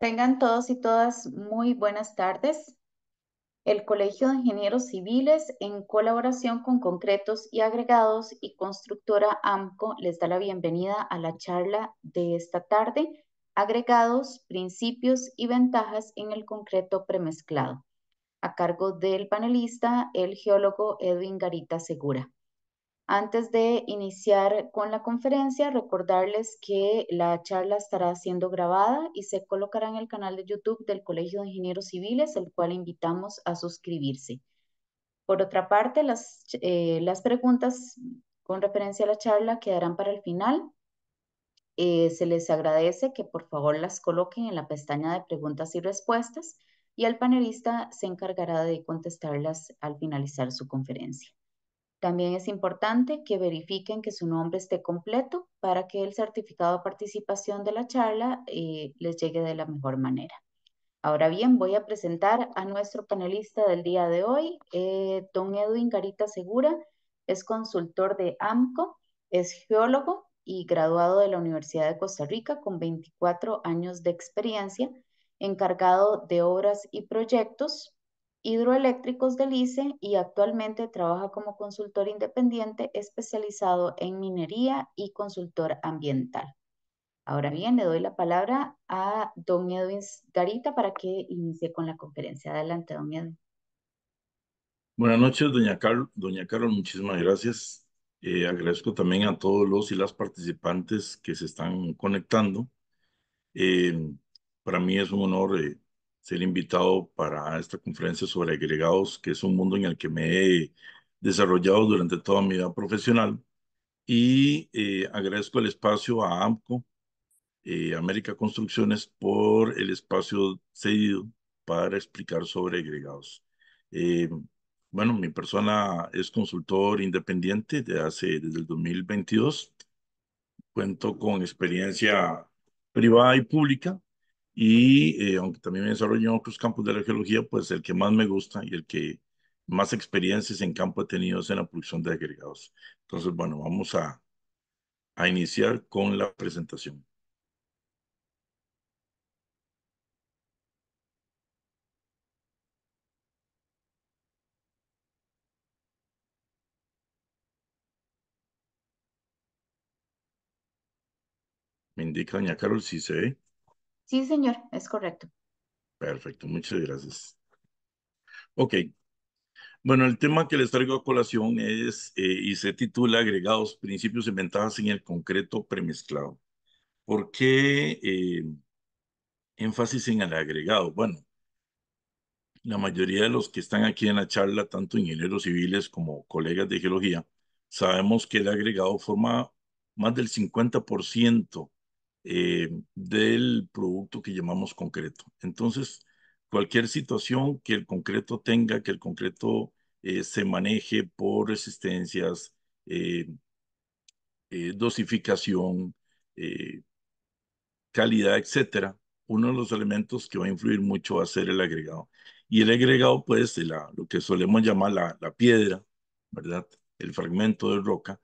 Tengan todos y todas muy buenas tardes. El Colegio de Ingenieros Civiles, en colaboración con Concretos y Agregados y Constructora AMCO, les da la bienvenida a la charla de esta tarde, Agregados, Principios y Ventajas en el Concreto Premezclado, a cargo del panelista, el geólogo Edwin Garita Segura. Antes de iniciar con la conferencia, recordarles que la charla estará siendo grabada y se colocará en el canal de YouTube del Colegio de Ingenieros Civiles, el cual invitamos a suscribirse. Por otra parte, las, eh, las preguntas con referencia a la charla quedarán para el final. Eh, se les agradece que por favor las coloquen en la pestaña de preguntas y respuestas y el panelista se encargará de contestarlas al finalizar su conferencia. También es importante que verifiquen que su nombre esté completo para que el certificado de participación de la charla eh, les llegue de la mejor manera. Ahora bien, voy a presentar a nuestro panelista del día de hoy, eh, don Edwin Garita Segura, es consultor de AMCO, es geólogo y graduado de la Universidad de Costa Rica con 24 años de experiencia, encargado de obras y proyectos, hidroeléctricos del ICE y actualmente trabaja como consultor independiente especializado en minería y consultor ambiental. Ahora bien, le doy la palabra a don Edwin Garita para que inicie con la conferencia. Adelante, don Edwin. Buenas noches, doña, Carol. Doña Carol, muchísimas gracias. Eh, agradezco también a todos los y las participantes que se están conectando. Eh, para mí es un honor eh, ser invitado para esta conferencia sobre agregados, que es un mundo en el que me he desarrollado durante toda mi vida profesional. Y eh, agradezco el espacio a AMCO, eh, América Construcciones, por el espacio cedido para explicar sobre agregados. Eh, bueno, mi persona es consultor independiente de desde el 2022. Cuento con experiencia privada y pública y eh, aunque también me desarrollo en otros campos de la geología, pues el que más me gusta y el que más experiencias en campo he tenido es en la producción de agregados. Entonces, bueno, vamos a, a iniciar con la presentación. Me indica doña Carol si se ve. Sí, señor, es correcto. Perfecto, muchas gracias. Ok. Bueno, el tema que les traigo a colación es eh, y se titula Agregados, principios y ventajas en el concreto premezclado. ¿Por qué eh, énfasis en el agregado? Bueno, la mayoría de los que están aquí en la charla, tanto ingenieros civiles como colegas de geología, sabemos que el agregado forma más del 50% eh, del producto que llamamos concreto. Entonces, cualquier situación que el concreto tenga, que el concreto eh, se maneje por resistencias, eh, dosificación, calidad, etcétera, uno de los elementos que va a influir mucho va a ser el agregado. Y el agregado, pues, la, lo que solemos llamar la, la piedra, ¿verdad? El fragmento de roca,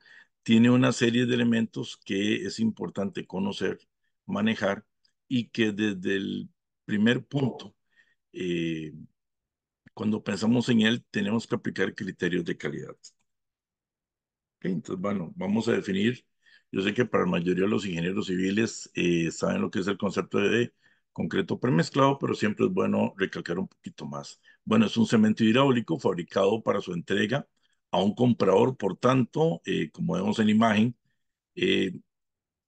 tiene una serie de elementos que es importante conocer, manejar y que desde el primer punto, eh, cuando pensamos en él, tenemos que aplicar criterios de calidad. entonces, bueno, vamos a definir. Yo sé que para la mayoría de los ingenieros civiles eh, saben lo que es el concepto de concreto premezclado, pero siempre es bueno recalcar un poquito más. Bueno, es un cemento hidráulico fabricado para su entrega a un comprador, por tanto, eh, como vemos en la imagen, eh,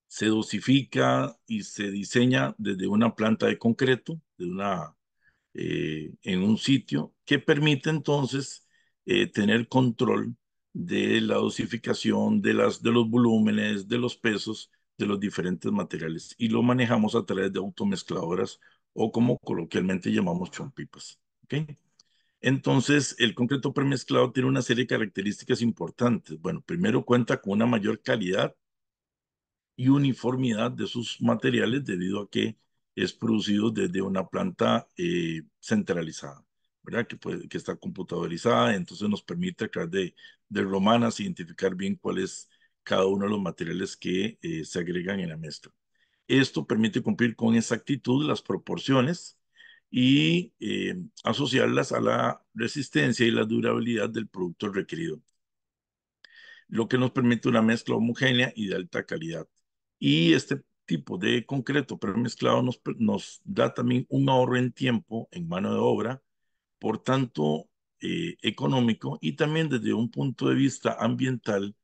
se dosifica y se diseña desde una planta de concreto, de una, eh, en un sitio, que permite entonces tener control de la dosificación, de, las, de los volúmenes, de los pesos de los diferentes materiales y lo manejamos a través de automezcladoras o como coloquialmente llamamos chompipas. ¿okay? Entonces, el concreto premezclado tiene una serie de características importantes. Bueno, primero cuenta con una mayor calidad y uniformidad de sus materiales debido a que es producido desde una planta eh, centralizada, ¿verdad? Que, que está computadorizada, entonces nos permite a través de, romanas identificar bien cuál es cada uno de los materiales que eh, se agregan en la mezcla. Esto permite cumplir con exactitud las proporciones y eh, asociarlas a la resistencia y la durabilidad del producto requerido, lo que nos permite una mezcla homogénea y de alta calidad. Y este tipo de concreto premezclado nos, nos da también un ahorro en tiempo, en mano de obra, por tanto eh, económico y también desde un punto de vista ambiental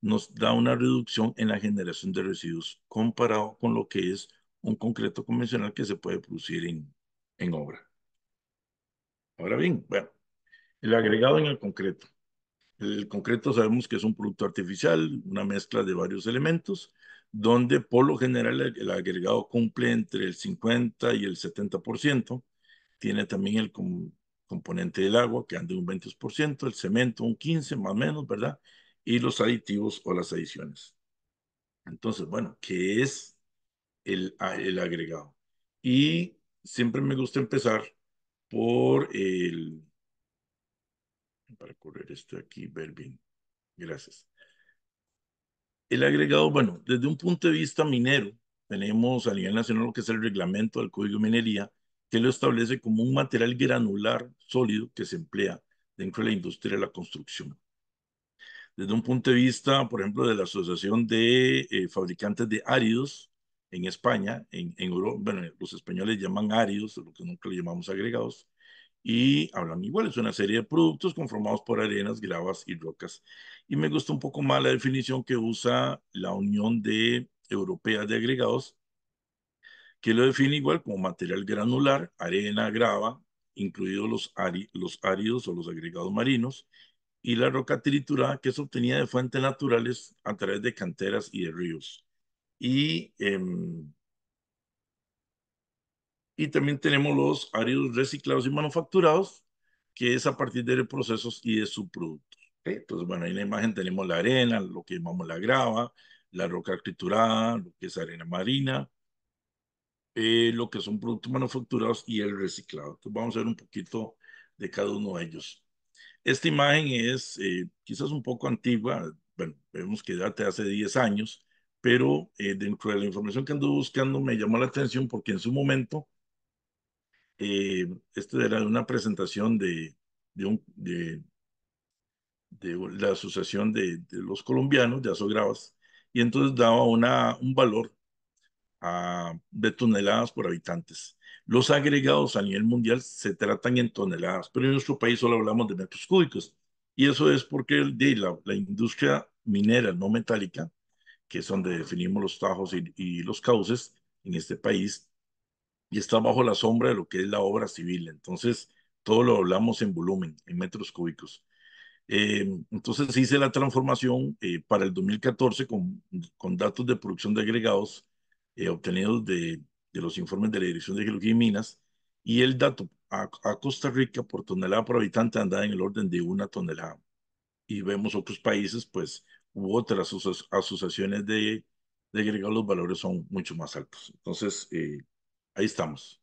nos da una reducción en la generación de residuos comparado con lo que es un concreto convencional que se puede producir en, en obra. Ahora bien, bueno, el agregado en el concreto. El concreto sabemos que es un producto artificial, una mezcla de varios elementos, donde por lo general el agregado cumple entre el 50 y el 70%. Tiene también el componente del agua, que anda un 20%, el cemento un 15% más o menos, ¿verdad? Y los aditivos o las adiciones. Entonces, bueno, ¿qué es el, el agregado? Y siempre me gusta empezar por el... Para correr esto aquí, ver Gracias. El agregado, bueno, desde un punto de vista minero, tenemos a nivel nacional lo que es el reglamento del Código Minería, que lo establece como un material granular sólido que se emplea dentro de la industria de la construcción. Desde un punto de vista, por ejemplo, de la Asociación de eh, Fabricantes de Áridos, en España, en, Europa, bueno, los españoles llaman áridos, lo que nunca le llamamos agregados, y hablan igual, es una serie de productos conformados por arenas, gravas y rocas. Y me gusta un poco más la definición que usa la Unión de Europea de Agregados, que lo define igual como material granular, arena, grava, incluidos los, los áridos o los agregados marinos, y la roca triturada que es obtenida de fuentes naturales a través de canteras y de ríos. Y, em, y también tenemos los áridos reciclados y manufacturados, que es a partir de procesos y de subproductos. Entonces, bueno, en la imagen tenemos la arena, lo que llamamos la grava, la roca triturada, lo que es arena marina, eh, lo que son productos manufacturados y el reciclado. Entonces vamos a ver un poquito de cada uno de ellos. Esta imagen es eh, quizás un poco antigua, bueno, vemos que date hace 10 años, pero eh, dentro de la información que anduve buscando me llamó la atención porque en su momento, eh, esto era una presentación de, de, un, de, la Asociación de, los Colombianos, de Asogravas, y entonces daba una, un valor a, de toneladas por habitantes. Los agregados a nivel mundial se tratan en toneladas, pero en nuestro país solo hablamos de metros cúbicos. Y eso es porque de la, la industria minera no metálica que es donde definimos los tajos y, los cauces en este país, y está bajo la sombra de lo que es la obra civil. Entonces, todo lo hablamos en volumen, en metros cúbicos. Eh, entonces hice la transformación eh, para el 2014 con, con, datos de producción de agregados eh, obtenidos de, de, los informes de la Dirección de Geología y Minas y el dato a, a, Costa Rica por tonelada por habitante andaba en el orden de una tonelada. Y vemos otros países pues u otras asociaciones de, agregados, los valores son mucho más altos. Entonces, eh, ahí estamos.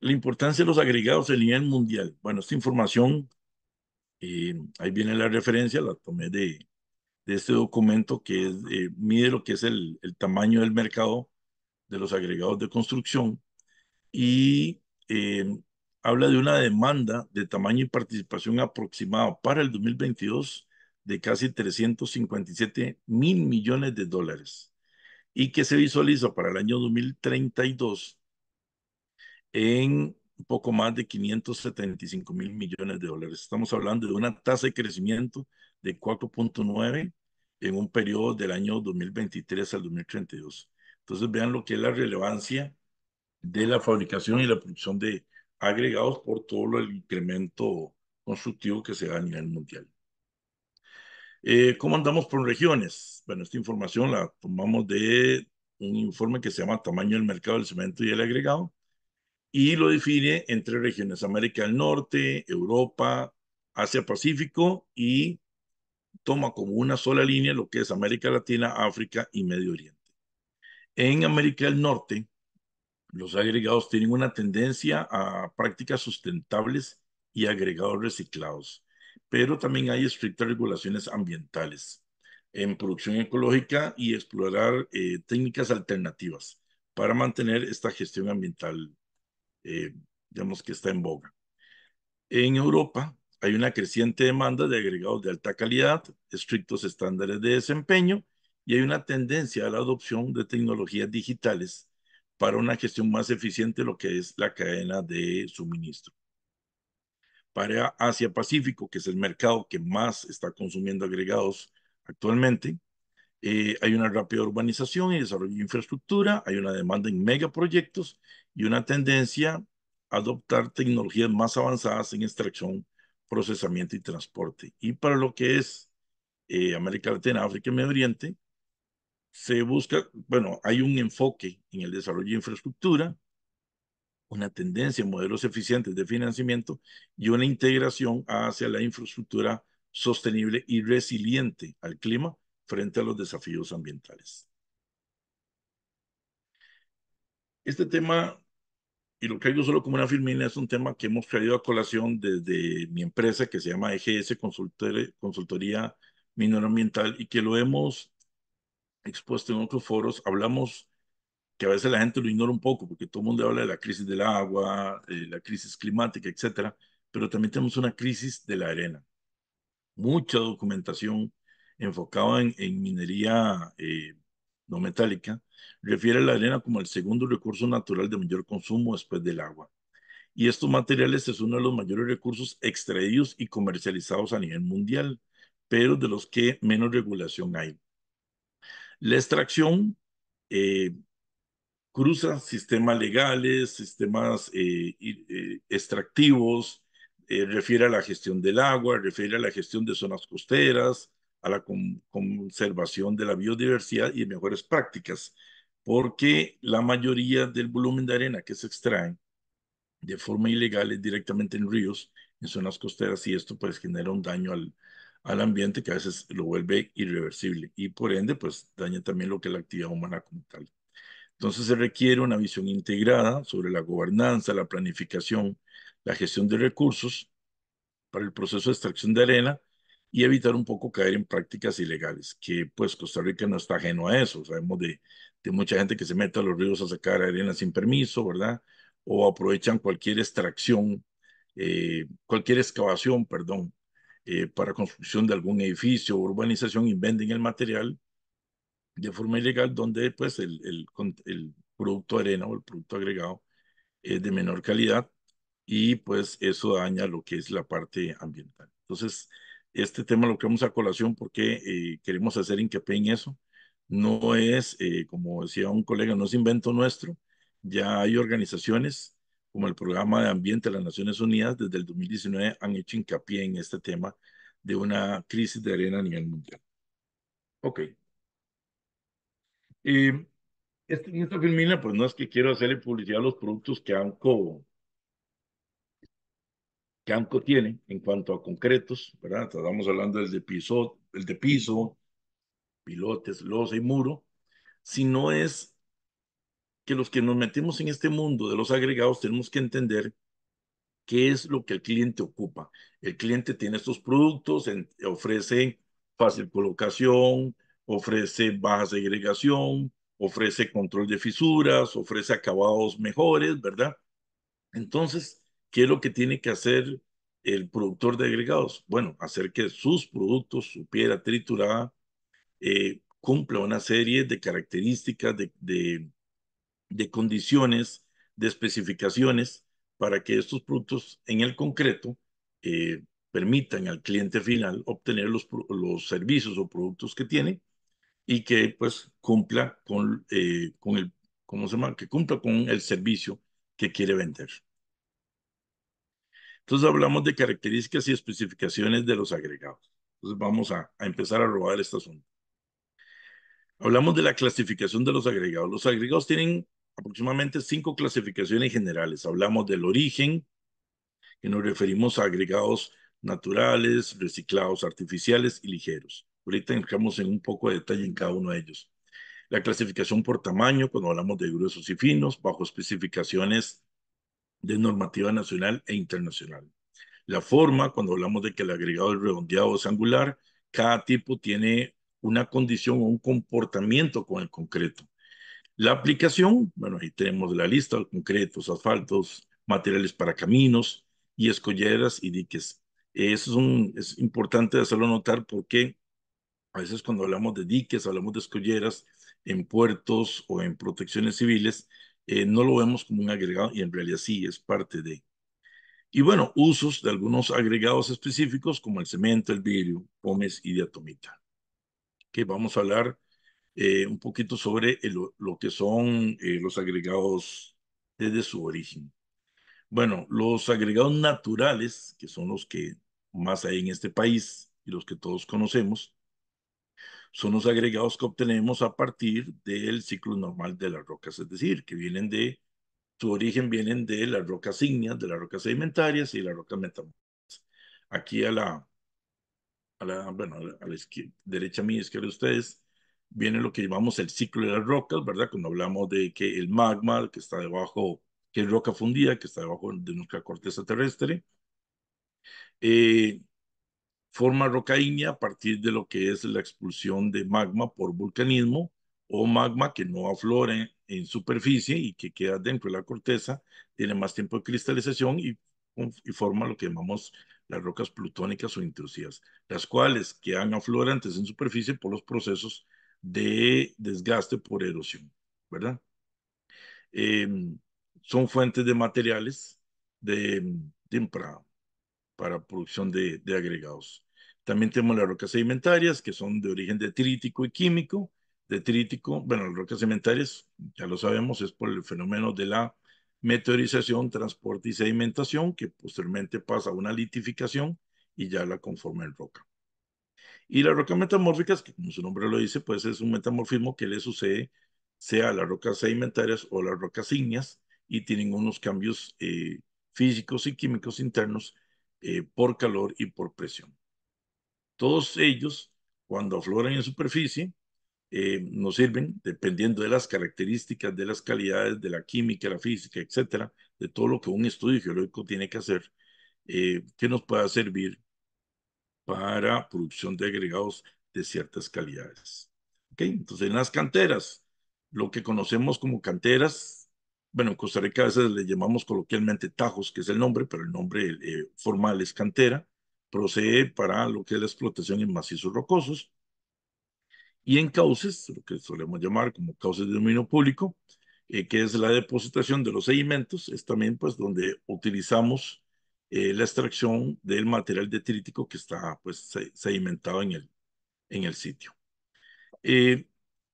La importancia de los agregados a nivel mundial. Bueno, esta información, eh, ahí viene la referencia, la tomé de, de este documento que eh, mide lo que es el, tamaño del mercado de los agregados de construcción y habla de una demanda de tamaño y participación aproximado para el 2022 de casi 357 mil millones de dólares y que se visualiza para el año 2032 en un poco más de 575 mil millones de dólares. Estamos hablando de una tasa de crecimiento de 4.9 en un periodo del año 2023 al 2032. Entonces vean lo que es la relevancia de la fabricación y la producción de, agregados por todo el incremento constructivo que se da a nivel mundial. Eh, ¿Cómo andamos por regiones? Bueno, esta información la tomamos de un informe que se llama Tamaño del mercado del cemento y el agregado y lo define entre regiones, América del Norte, Europa, Asia-Pacífico y toma como una sola línea lo que es América Latina, África y Medio Oriente. En América del Norte, los agregados tienen una tendencia a prácticas sustentables y agregados reciclados, pero también hay estrictas regulaciones ambientales en producción ecológica y explorar eh, técnicas alternativas para mantener esta gestión ambiental, eh, digamos que está en boga. En Europa hay una creciente demanda de agregados de alta calidad, estrictos estándares de desempeño y hay una tendencia a la adopción de tecnologías digitales para una gestión más eficiente lo que es la cadena de suministro. Para Asia Pacífico, que es el mercado que más está consumiendo agregados actualmente, eh, hay una rápida urbanización y desarrollo de infraestructura, hay una demanda en megaproyectos y una tendencia a adoptar tecnologías más avanzadas en extracción, procesamiento y transporte. Y para lo que es eh, América Latina, África y Medio Oriente, se busca, bueno, hay un enfoque en el desarrollo de infraestructura, una tendencia en modelos eficientes de financiamiento y una integración hacia la infraestructura sostenible y resiliente al clima frente a los desafíos ambientales. Este tema, y lo traigo solo como una firmina, es un tema que hemos traído a colación desde mi empresa que se llama EGS Consultor Consultoría Ambiental, y que lo hemos expuesto en otros foros, hablamos que a veces la gente lo ignora un poco, porque todo el mundo habla de la crisis del agua, la crisis climática, etcétera, pero también tenemos una crisis de la arena. Mucha documentación enfocada en, minería eh, no metálica refiere a la arena como el segundo recurso natural de mayor consumo después del agua. Y estos materiales es uno de los mayores recursos extraídos y comercializados a nivel mundial, pero de los que menos regulación hay. La extracción eh, cruza sistemas legales, sistemas eh, eh, extractivos, refiere a la gestión del agua, refiere a la gestión de zonas costeras, a la conservación de la biodiversidad y mejores prácticas, porque la mayoría del volumen de arena que se extrae de forma ilegal es directamente en ríos, en zonas costeras, y esto pues genera un daño al, al ambiente que a veces lo vuelve irreversible y por ende pues daña también lo que es la actividad humana como tal. Entonces se requiere una visión integrada sobre la gobernanza, la planificación, la gestión de recursos para el proceso de extracción de arena y evitar un poco caer en prácticas ilegales, que pues Costa Rica no está ajeno a eso. Sabemos de, de mucha gente que se mete a los ríos a sacar arena sin permiso, ¿verdad? O aprovechan cualquier extracción, eh, cualquier excavación, perdón, eh, para construcción de algún edificio o urbanización y venden el material de forma ilegal donde pues el, el, el, producto arena o el producto agregado es de menor calidad y pues eso daña lo que es la parte ambiental. Entonces, este tema lo creamos a colación porque eh, queremos hacer hincapié en eso. No es, eh, como decía un colega, no es invento nuestro. Ya hay organizaciones como el Programa de Ambiente de las Naciones Unidas, desde el 2019 han hecho hincapié en este tema de una crisis de arena a nivel mundial. Ok. Y este, esto que esta filmina, pues no es que quiero hacerle publicidad a los productos que ANCO, que ANCO tiene en cuanto a concretos, ¿verdad? Estamos hablando del de piso, el de piso, pilotes, losa y muro, Si no es que los que nos metemos en este mundo de los agregados tenemos que entender qué es lo que el cliente ocupa. El cliente tiene estos productos, ofrece fácil colocación, ofrece baja segregación, ofrece control de fisuras, ofrece acabados mejores, ¿verdad? Entonces, ¿qué es lo que tiene que hacer el productor de agregados? Bueno, hacer que sus productos, su piedra triturada, eh, cumpla una serie de características, de de condiciones, de especificaciones, para que estos productos en el concreto eh, permitan al cliente final obtener los, servicios o productos que tiene y que pues cumpla con, eh, con el, se Que cumpla con el servicio que quiere vender. Entonces hablamos de características y especificaciones de los agregados. Entonces vamos a, a empezar a robar este asunto. Hablamos de la clasificación de los agregados. Los agregados tienen aproximadamente cinco clasificaciones generales. Hablamos del origen, que nos referimos a agregados naturales, reciclados, artificiales y ligeros. Ahorita entramos en un poco de detalle en cada uno de ellos. La clasificación por tamaño, cuando hablamos de gruesos y finos, bajo especificaciones de normativa nacional e internacional. La forma, cuando hablamos de que el agregado es redondeado o es angular, cada tipo tiene una condición o un comportamiento con el concreto. La aplicación, bueno, ahí tenemos la lista, concretos, asfaltos, materiales para caminos y escolleras y diques. es, importante hacerlo notar porque a veces cuando hablamos de diques, hablamos de escolleras en puertos o en protecciones civiles, eh, no lo vemos como un agregado y en realidad sí es parte de. Y bueno, usos de algunos agregados específicos como el cemento, el vidrio, pomes y diatomita. Que vamos a hablar eh, un poquito sobre lo que son eh, los agregados desde su origen. Bueno, los agregados naturales, que son los que más hay en este país y los que todos conocemos, son los agregados que obtenemos a partir del ciclo normal de las rocas, es decir, que vienen de, su origen vienen de las rocas ígneas, de las rocas sedimentarias y las rocas metamorfosas. Aquí a la, a la, bueno, a la, derecha mía, izquierda de ustedes, viene lo que llamamos el ciclo de las rocas, ¿verdad? Cuando hablamos de que el magma que está debajo, que es roca fundida, que está debajo de nuestra corteza terrestre, eh, forma forma ígnea a partir de lo que es la expulsión de magma por vulcanismo o magma que no aflora en, superficie y que queda dentro de la corteza, tiene más tiempo de cristalización y, forma lo que llamamos las rocas plutónicas o intrusivas las cuales quedan aflorantes en superficie por los procesos de desgaste por erosión, ¿verdad? Em, son fuentes de materiales de, temprano mm, para, para, producción de, de, agregados. También tenemos las rocas sedimentarias, que son de origen detrítico y químico. Detrítico, bueno, las rocas sedimentarias, ya lo sabemos, es por el fenómeno de la meteorización, transporte y sedimentación, que posteriormente pasa a una litificación y ya la conforma en roca. Y las rocas metamórficas, como su nombre lo dice, pues es un metamorfismo que le sucede sea a las rocas sedimentarias o las rocas ígneas y tienen unos cambios eh, físicos y químicos internos eh, por calor y por presión. Todos ellos, cuando afloran en superficie, eh, nos sirven, dependiendo de las características, de las calidades, de la química, la física, etcétera, de todo lo que un estudio geológico tiene que hacer, que nos pueda servir para producción de agregados de ciertas calidades. Entonces, en las canteras, lo que conocemos como canteras, bueno, en Costa Rica a veces le llamamos coloquialmente tajos, que es el nombre, pero el nombre eh, formal es cantera, procede para lo que es la explotación en macizos rocosos. Y en cauces, lo que solemos llamar como cauces de dominio público, eh, que es la depositación de los sedimentos, es también pues donde utilizamos eh, la extracción del material detrítico que está pues, sedimentado en el, en el sitio. Eh,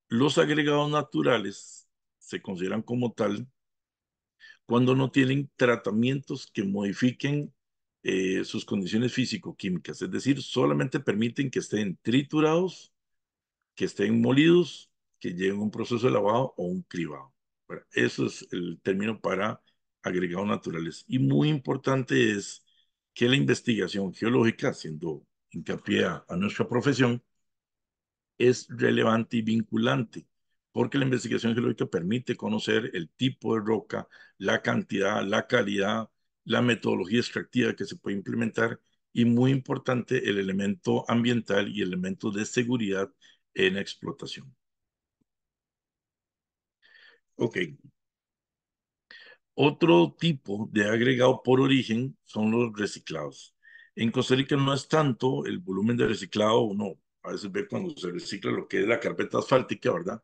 los agregados naturales se consideran como tal cuando no tienen tratamientos que modifiquen eh, sus condiciones físico-químicas, es decir, solamente permiten que estén triturados, que estén molidos, que lleguen a un proceso de lavado o un cribado. eso es el término para agregados naturales. Y muy importante es que la investigación geológica, siendo hincapié a, nuestra profesión, es relevante y vinculante, porque la investigación geológica permite conocer el tipo de roca, la cantidad, la calidad, la metodología extractiva que se puede implementar y muy importante el elemento ambiental y el elemento de seguridad en explotación. Ok, otro tipo de agregado por origen son los reciclados. En Costa Rica no es tanto el volumen de reciclado, no a veces ve cuando se recicla lo que es la carpeta asfáltica, ¿verdad?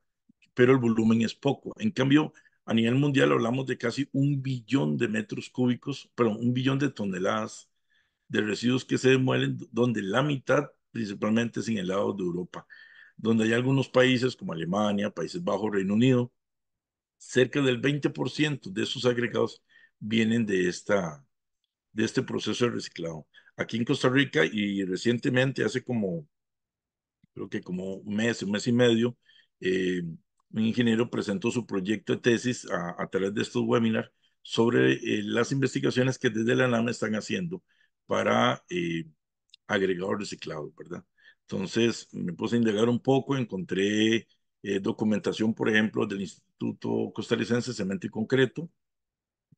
Pero el volumen es poco. En cambio, a nivel mundial hablamos de casi un billón de metros cúbicos, perdón, un billón de toneladas de residuos que se demuelen, donde la mitad principalmente es en el lado de Europa, donde hay algunos países como Alemania, Países Bajos, Reino Unido, cerca del 20% de esos agregados vienen de, esta, de este proceso de reciclado. Aquí en Costa Rica y recientemente, hace como, creo que como un mes, un mes y medio, eh, un ingeniero presentó su proyecto de tesis a, través de estos webinars sobre eh, las investigaciones que desde la NAM e están haciendo para eh, agregados reciclados, ¿verdad? Entonces me puse a indagar un poco, encontré eh, documentación, por ejemplo, del Instituto Costarricense de Cemento y Concreto,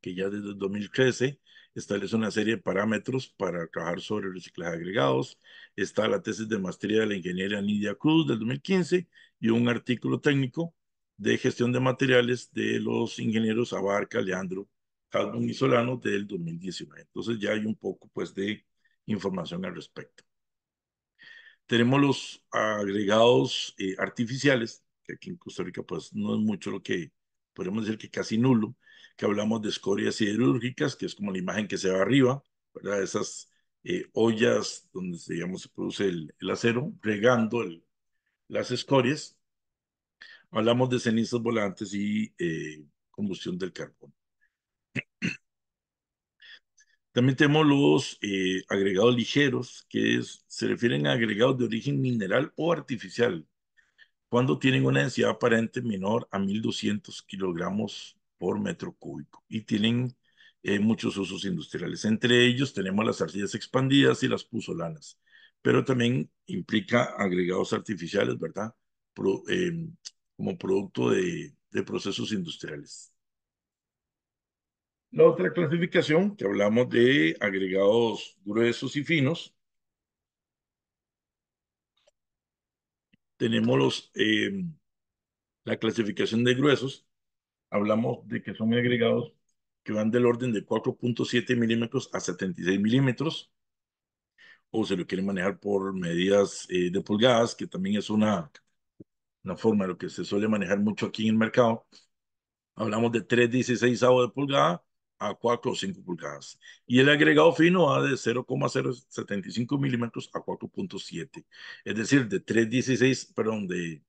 que ya desde 2013 establece una serie de parámetros para trabajar sobre reciclaje de agregados. Está la tesis de maestría de la ingeniera Nidia Cruz del 2015 y un artículo técnico de gestión de materiales de los ingenieros Abarca, Leandro, Calvón y Solano del 2019. Entonces ya hay un poco pues de información al respecto. Tenemos los agregados eh, artificiales que aquí en Costa Rica pues no es mucho lo que, podemos decir que casi nulo, que hablamos de escorias siderúrgicas, que es como la imagen que se va arriba, Esas eh, ollas donde, digamos, se produce el, acero, regando el, las escorias. Hablamos de cenizas volantes y eh, combustión del carbón. También tenemos los eh, agregados ligeros, que se refieren a agregados de origen mineral o artificial, cuando tienen una densidad aparente menor a 1200 kilogramos por metro cúbico y tienen eh, muchos usos industriales. Entre ellos tenemos las arcillas expandidas y las puzolanas, pero también implica agregados artificiales, ¿verdad? Em, como producto de procesos industriales. La otra clasificación que hablamos de agregados gruesos y finos tenemos los, eh, la clasificación de gruesos. Hablamos de que son agregados que van del orden de 4.7 milímetros a 76 milímetros, o se lo quieren manejar por medidas eh, de pulgadas, que también es una, una forma de lo que se suele manejar mucho aquí en el mercado. Hablamos de 3.16 de pulgada a 4 o 5 pulgadas. Y el agregado fino va de 0,075 milímetros a 4.7. Es decir, de 3.16, perdón, de,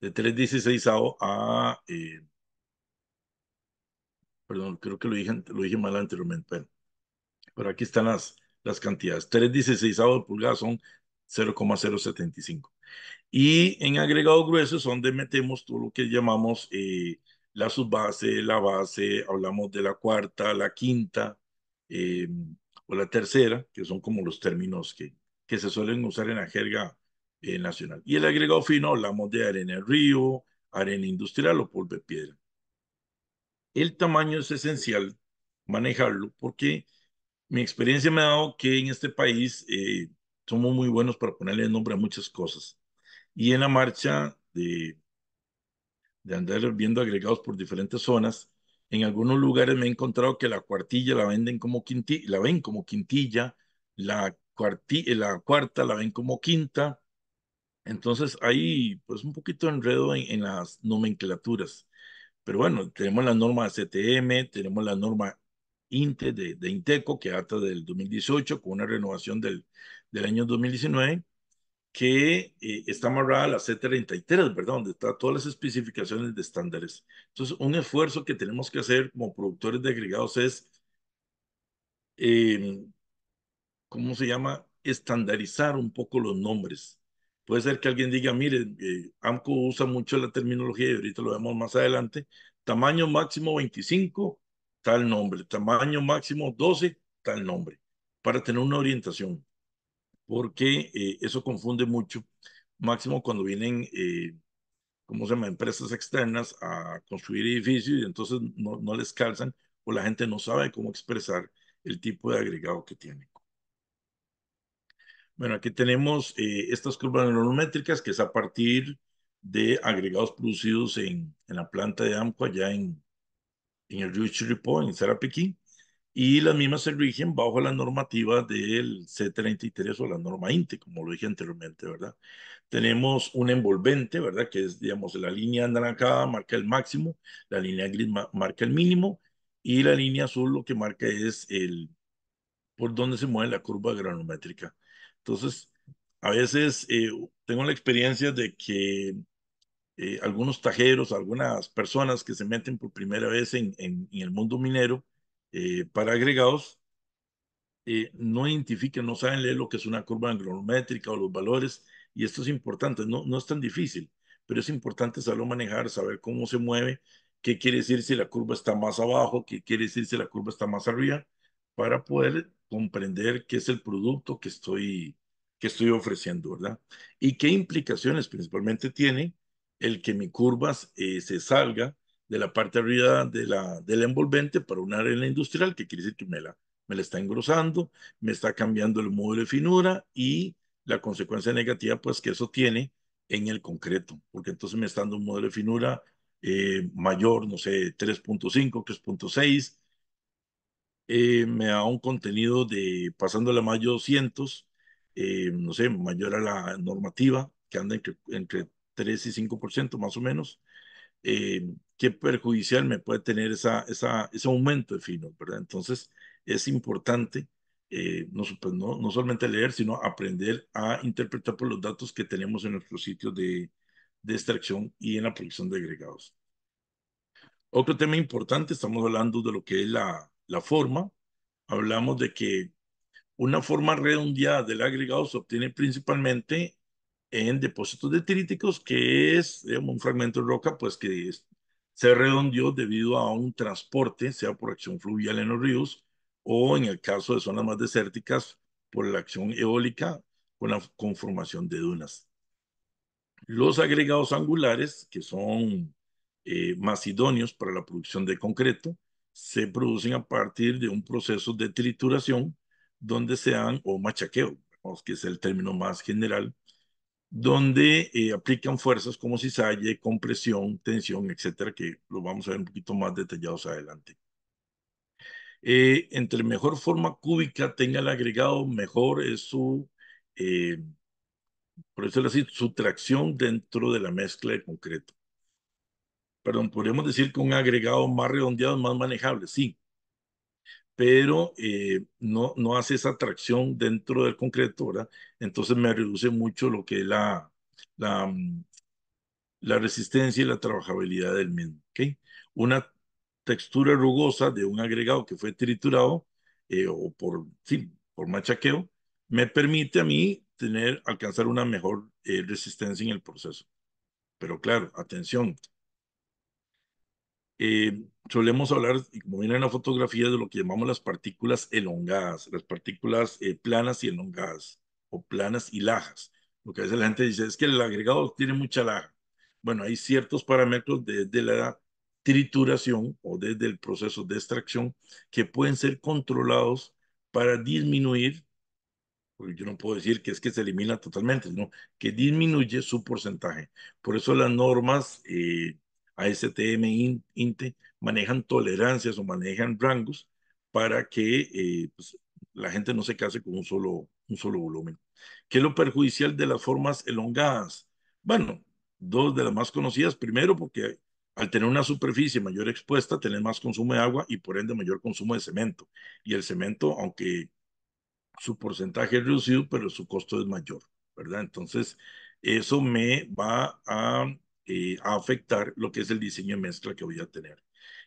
de 3.16 a... Eh, perdón, creo que lo dije, lo dije mal anteriormente, pero, aquí están las, las cantidades. 3.16 de pulgadas son 0,075. Y en agregado grueso es donde metemos todo lo que llamamos... Eh, la subbase, la base, hablamos de la cuarta, la quinta em, o la tercera, que son como los términos que, que se suelen usar en la jerga eh, nacional. Y el agregado fino, hablamos de arena de río, arena industrial o polvo de piedra. El tamaño es esencial manejarlo porque mi experiencia me ha dado que en este país eh, somos muy buenos para ponerle nombre a muchas cosas. Y en la marcha de de andar viendo agregados por diferentes zonas, en algunos lugares me he encontrado que la cuartilla la venden como quintilla, la ven como quintilla, la, eh, la cuarta la ven como quinta. Entonces hay pues un poquito de enredo en, las nomenclaturas. Pero bueno, tenemos la norma CTM, tenemos la norma INTE de, de INTECO que data del 2018 con una renovación del, del año 2019 que eh, está amarrada a la C33, ¿verdad? Donde están todas las especificaciones de estándares. Entonces, un esfuerzo que tenemos que hacer como productores de agregados es, em, ¿cómo se llama? Estandarizar un poco los nombres. Puede ser que alguien diga, miren, eh, AMCO usa mucho la terminología y ahorita lo vemos más adelante. Tamaño máximo 25, tal nombre. Tamaño máximo 12, tal nombre. Para tener una orientación porque eh, eso confunde mucho, máximo cuando vienen, eh, ¿cómo se llama?, empresas externas a construir edificios y entonces no, no les calzan o la gente no sabe cómo expresar el tipo de agregado que tiene. Bueno, aquí tenemos eh, estas curvas neurométricas que es a partir de agregados producidos en, en la planta de AMCO allá en, en el río Chiripó, en Sarapiquí y las mismas se rigen bajo la normativa del C33 o la norma INTE, como lo dije anteriormente, ¿verdad? Tenemos un envolvente, ¿verdad? Que es, digamos, la línea anaranjada marca el máximo, la línea gris marca el mínimo y la línea azul lo que marca es el por dónde se mueve la curva granométrica. Entonces, a veces eh, tengo la experiencia de que eh, algunos tajeros, algunas personas que se meten por primera vez en, en el mundo minero, eh, para agregados eh, no identifican, no saben leer lo que es una curva angronométrica o los valores, y esto es importante, no, es tan difícil, pero es importante saberlo manejar, saber cómo se mueve, qué quiere decir si la curva está más abajo, qué quiere decir si la curva está más arriba, para poder comprender qué es el producto que estoy, que estoy ofreciendo, ¿verdad? Y qué implicaciones principalmente tiene el que mi curva eh, se salga de la parte arriba de la, del envolvente para una arena industrial, que quiere decir que me la, me la está engrosando, me está cambiando el módulo de finura y la consecuencia negativa pues que eso tiene en el concreto, porque entonces me está dando un modelo de finura eh, mayor, no sé, 3.5, 3.6, eh, me da un contenido de, pasando la mayo 200, eh, no sé, mayor a la normativa, que anda entre, entre 3 y 5% más o menos, eh, qué perjudicial me puede tener esa, ese aumento de fino, ¿verdad? Entonces, es importante eh, pues, no, solamente leer, sino aprender a interpretar por los datos que tenemos en nuestro sitio de, de extracción y en la producción de agregados. Otro tema importante, estamos hablando de lo que es la, la forma. Hablamos de que una forma redondeada del agregado se obtiene principalmente en depósitos de detríticos, que es un fragmento de roca pues, que es, se redondeó debido a un transporte, sea por acción fluvial en los ríos o en el caso de zonas más desérticas, por la acción eólica con la conformación de dunas. Los agregados angulares, que son eh, más idóneos para la producción de concreto, se producen a partir de un proceso de trituración donde se dan, o machaqueo, que es el término más general, donde eh, aplican fuerzas como cizalle, compresión, tensión, etcétera, que lo vamos a ver un poquito más detallados adelante. Eh, entre mejor forma cúbica tenga el agregado, mejor es su, eh, por eso así, su tracción dentro de la mezcla de concreto. Perdón, podríamos decir que un agregado más redondeado es más manejable, sí, pero eh, no, no hace esa tracción dentro del concreto, ¿verdad? Entonces me reduce mucho lo que es la, la, mm, la resistencia y la trabajabilidad del mismo, ¿ok? Una textura rugosa de un agregado que fue triturado eh, o por, sí, por machaqueo, me permite a mí tener, alcanzar una mejor eh, resistencia en el proceso. Pero claro, atención, eh, solemos hablar, como viene en la fotografía, de lo que llamamos las partículas elongadas, las partículas eh, planas y elongadas, o planas y lajas. Lo que a veces la gente dice es que el agregado tiene mucha laja. Bueno, hay ciertos parámetros desde la trituración o desde el proceso de extracción que pueden ser controlados para disminuir, porque yo no puedo decir que es que se elimina totalmente, sino que disminuye su porcentaje. Por eso las normas eh, ASTM, INTE, manejan tolerancias o manejan rangos para que eh, pues, la gente no se case con un solo, un solo volumen. ¿Qué es lo perjudicial de las formas elongadas? Bueno, dos de las más conocidas. Primero, porque al tener una superficie mayor expuesta, tener más consumo de agua y por ende mayor consumo de cemento. Y el cemento, aunque su porcentaje es reducido, pero su costo es mayor, ¿verdad? Entonces, eso me va a eh, a afectar lo que es el diseño de mezcla que voy a tener.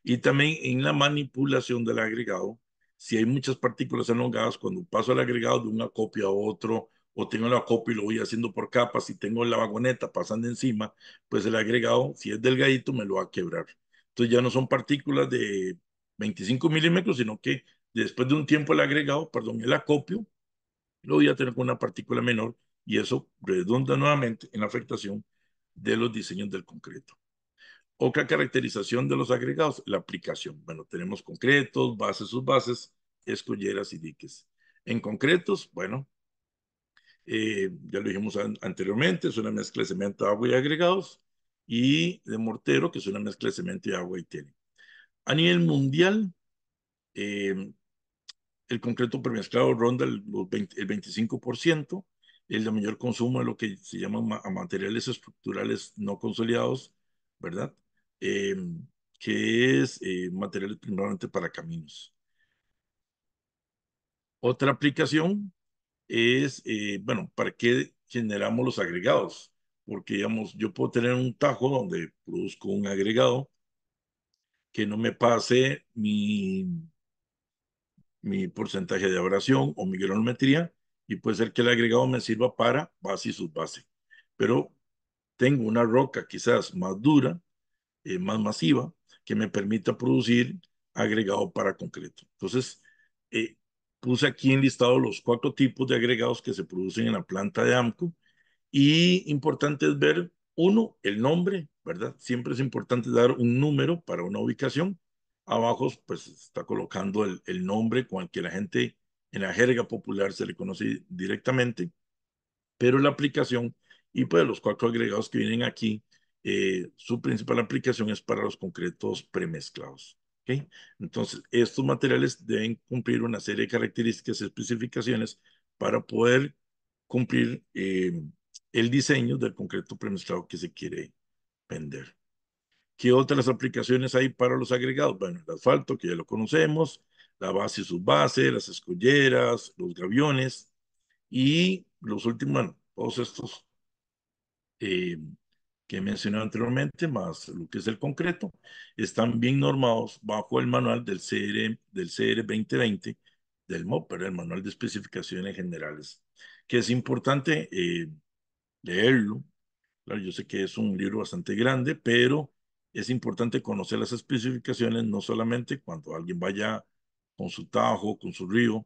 Y también en la manipulación del agregado, si hay muchas partículas elongadas, cuando paso el agregado de un acopio a otro, o tengo el acopio y lo voy haciendo por capas, y tengo la vagoneta pasando encima, pues el agregado, si es delgadito, me lo va a quebrar. Entonces ya no son partículas de 25 milímetros, sino que después de un tiempo el agregado, perdón, el acopio, lo voy a tener con una partícula menor y eso redunda nuevamente en la afectación de los diseños del concreto. Otra caracterización de los agregados, la aplicación. Bueno, tenemos concretos, bases, subbases, escolleras y diques. En concretos, bueno, eh, ya lo dijimos anteriormente, es una mezcla de cemento, agua y agregados, y de mortero, que es una mezcla de cemento agua y tele. A nivel mundial, eh, el concreto premezclado ronda el, el 25%, el de mayor consumo de lo que se llama materiales estructurales no consolidados, ¿verdad? Em, que es eh, materiales para caminos. Otra aplicación es, eh, bueno, ¿para qué generamos los agregados? Porque, digamos, yo puedo tener un tajo donde produzco un agregado que no me pase mi, mi porcentaje de abrasión o mi granometría y puede ser que el agregado me sirva para base y subbase. Pero tengo una roca quizás más dura, eh, más masiva, que me permita producir agregado para concreto. Entonces, eh, puse aquí en listado los cuatro tipos de agregados que se producen en la planta de AMCO y importante es ver, uno, el nombre, ¿verdad? Siempre es importante dar un número para una ubicación. Abajo, pues, está colocando el, nombre con que la gente en la jerga popular se le conoce directamente, pero la aplicación y pues los cuatro agregados que vienen aquí, eh, su principal aplicación es para los concretos premezclados. Entonces, estos materiales deben cumplir una serie de características y especificaciones para poder cumplir eh, el diseño del concreto premezclado que se quiere vender. ¿Qué otras aplicaciones hay para los agregados? Bueno, el asfalto, que ya lo conocemos, la base y sus bases, las escolleras, los gaviones y los últimos, bueno, todos estos eh, que mencioné anteriormente, más lo que es el concreto, están bien normados bajo el manual del CR, del CR 2020 del pero el manual de especificaciones generales, que es importante eh, leerlo. Claro, yo sé que es un libro bastante grande, pero es importante conocer las especificaciones, no solamente cuando alguien vaya con su Tajo, con su río,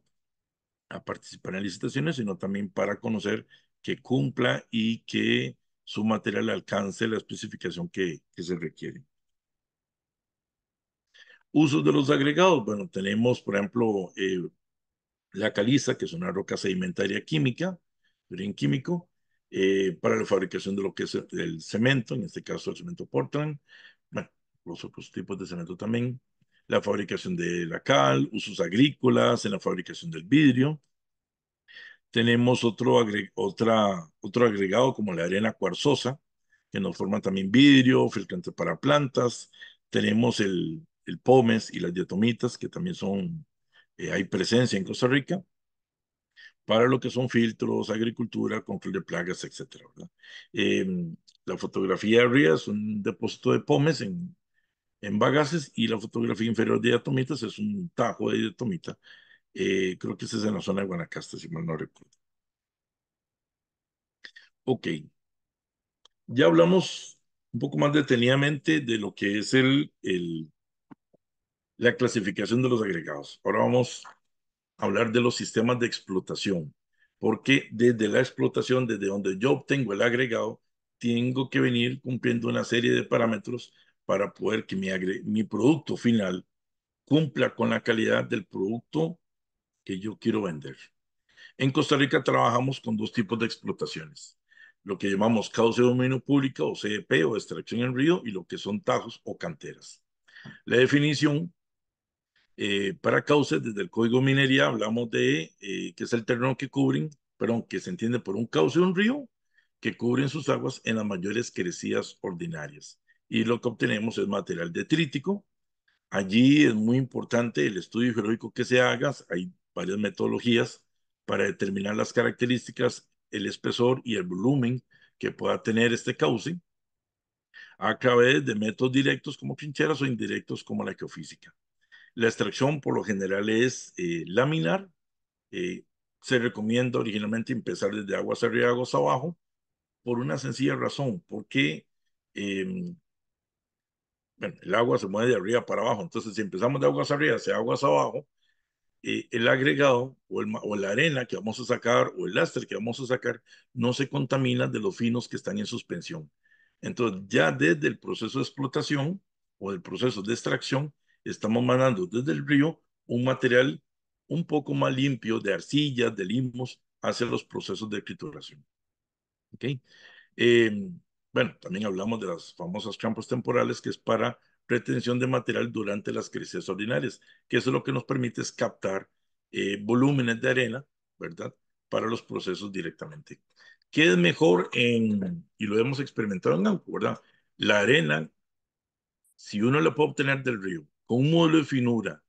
a participar en licitaciones, sino también para conocer que cumpla y que su material alcance la especificación que, se requiere. Usos de los agregados. Bueno, tenemos, por ejemplo, eh, la caliza, que es una roca sedimentaria química, de origen químico, eh, para la fabricación de lo que es el, el, cemento, en este caso el cemento Portland, bueno, los otros tipos de cemento también, la fabricación de la cal, usos agrícolas, en la fabricación del vidrio. Tenemos otro, otro agregado como la arena cuarzosa, que nos forma también vidrio, filtrante para plantas. Tenemos el, el pomes y las diatomitas, que también son, eh, hay presencia en Costa Rica, para lo que son filtros, agricultura, control de plagas, etc. Em, la fotografía de es un depósito de pomes en en bagaces y la fotografía inferior de diatomitas es un tajo de diatomita. Eh, creo que ese es en la zona de Guanacaste, si mal no recuerdo. Ok. Ya hablamos un poco más detenidamente de lo que es el, el, la clasificación de los agregados. Ahora vamos a hablar de los sistemas de explotación, porque desde la explotación, desde donde yo obtengo el agregado, tengo que venir cumpliendo una serie de parámetros para poder que mi, producto final cumpla con la calidad del producto que yo quiero vender. En Costa Rica trabajamos con dos tipos de explotaciones, lo que llamamos cauce de dominio público o CDP o extracción en río y lo que son tajos o canteras. La definición eh, para cauce desde el Código Minería hablamos de eh, que es el terreno que cubren, perdón, que se entiende por un cauce de un río que cubren sus aguas en las mayores crecidas ordinarias y lo que obtenemos es material detrítico. Allí es muy importante el estudio geológico que se haga, hay varias metodologías para determinar las características, el espesor y el volumen que pueda tener este cauce a través de métodos directos como pincheras o indirectos como la geofísica. La extracción por lo general es eh, laminar. Eh, se recomienda originalmente empezar desde aguas arriba aguas abajo por una sencilla razón, porque eh, bueno, el agua se mueve de arriba para abajo, entonces si empezamos de aguas arriba hacia aguas abajo, el agregado o, la arena que vamos a sacar o el láster que vamos a sacar no se contamina de los finos que están en suspensión. Entonces ya desde el proceso de explotación o el proceso de extracción, estamos mandando desde el río un material un poco más limpio de arcillas, de limos, hacia los procesos de trituración ¿Ok? Em, bueno, también hablamos de las famosas campos temporales, que es para retención de material durante las crisis ordinarias, que eso es lo que nos permite es captar eh, volúmenes de arena, ¿verdad? Para los procesos directamente. ¿Qué es mejor en, y lo hemos experimentado en algo, ¿verdad? La arena, si uno la puede obtener del río, con un módulo de finura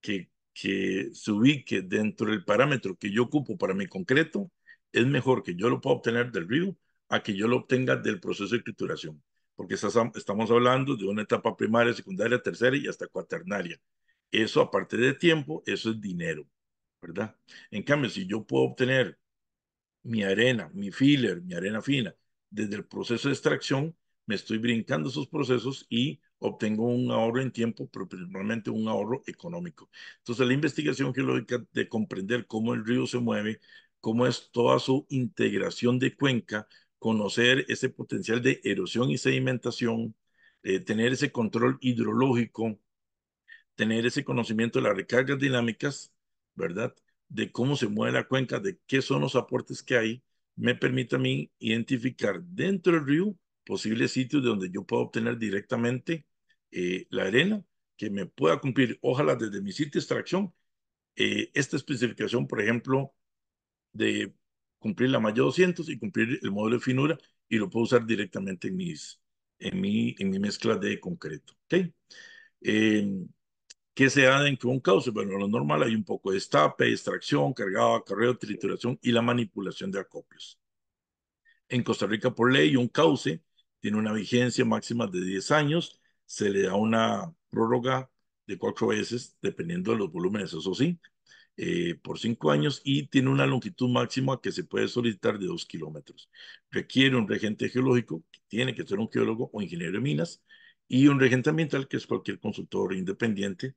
que, que se ubique dentro del parámetro que yo ocupo para mi concreto, es mejor que yo lo pueda obtener del río a que yo lo obtenga del proceso de escrituración, porque estamos hablando de una etapa primaria, secundaria, tercera y hasta cuaternaria. Eso, aparte de tiempo, eso es dinero, ¿verdad? En cambio, si yo puedo obtener mi arena, mi filler, mi arena fina, desde el proceso de extracción, me estoy brincando esos procesos y obtengo un ahorro en tiempo, pero principalmente un ahorro económico. Entonces, la investigación geológica de comprender cómo el río se mueve, cómo es toda su integración de cuenca, conocer ese potencial de erosión y sedimentación, eh, tener ese control hidrológico, tener ese conocimiento de las recargas dinámicas, ¿verdad? De cómo se mueve la cuenca, de qué son los aportes que hay, me permite a mí identificar dentro del río posibles sitios de donde yo pueda obtener directamente eh, la arena que me pueda cumplir, ojalá desde mi sitio de extracción, eh, esta especificación, por ejemplo, de cumplir la malla 200 y cumplir el modelo de finura y lo puedo usar directamente en, mis, en, mi, en mi mezcla de concreto. Em, ¿Qué se da en un cauce? Bueno, lo normal hay un poco de estape, extracción, cargado, acarreo, trituración y la manipulación de acopios. En Costa Rica, por ley, un cauce tiene una vigencia máxima de 10 años, se le da una prórroga de cuatro veces, dependiendo de los volúmenes, eso sí, eh, por cinco años y tiene una longitud máxima que se puede solicitar de dos kilómetros. Requiere un regente geológico, que tiene que ser un geólogo o ingeniero de minas, y un regente ambiental, que es cualquier consultor independiente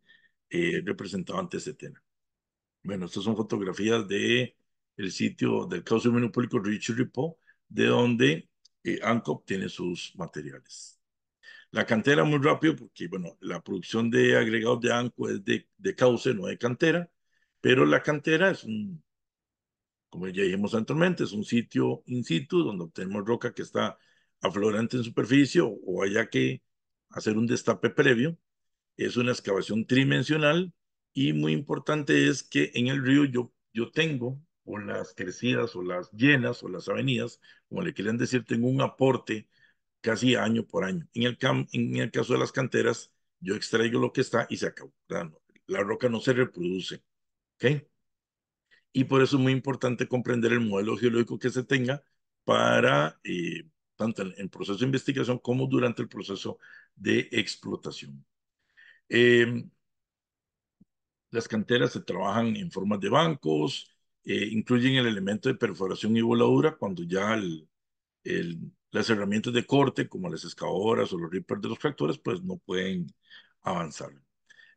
eh, representado ante CETENA Bueno, estas son fotografías de el sitio del cauce público rich Ripo, de donde eh, ANCO obtiene sus materiales. La cantera muy rápido, porque bueno, la producción de agregados de ANCO es de cauce, no de cantera. Pero la cantera es un, como ya dijimos anteriormente, es un sitio in situ donde obtenemos roca que está aflorante en superficie o haya que hacer un destape previo. Es una excavación tridimensional y muy importante es que en el río yo, yo tengo, o las crecidas o las llenas o las avenidas, como le quieran decir, tengo un aporte casi año por año. En el, en el caso de las canteras, yo extraigo lo que está y se acabó. La roca no se reproduce. Y por eso es muy importante comprender el modelo geológico que se tenga para eh, tanto en el proceso de investigación como durante el proceso de explotación. Em, las canteras se trabajan en forma de bancos, eh, incluyen el elemento de perforación y voladura cuando ya las herramientas de corte como las excavadoras o los rippers de los tractores pues no pueden avanzar.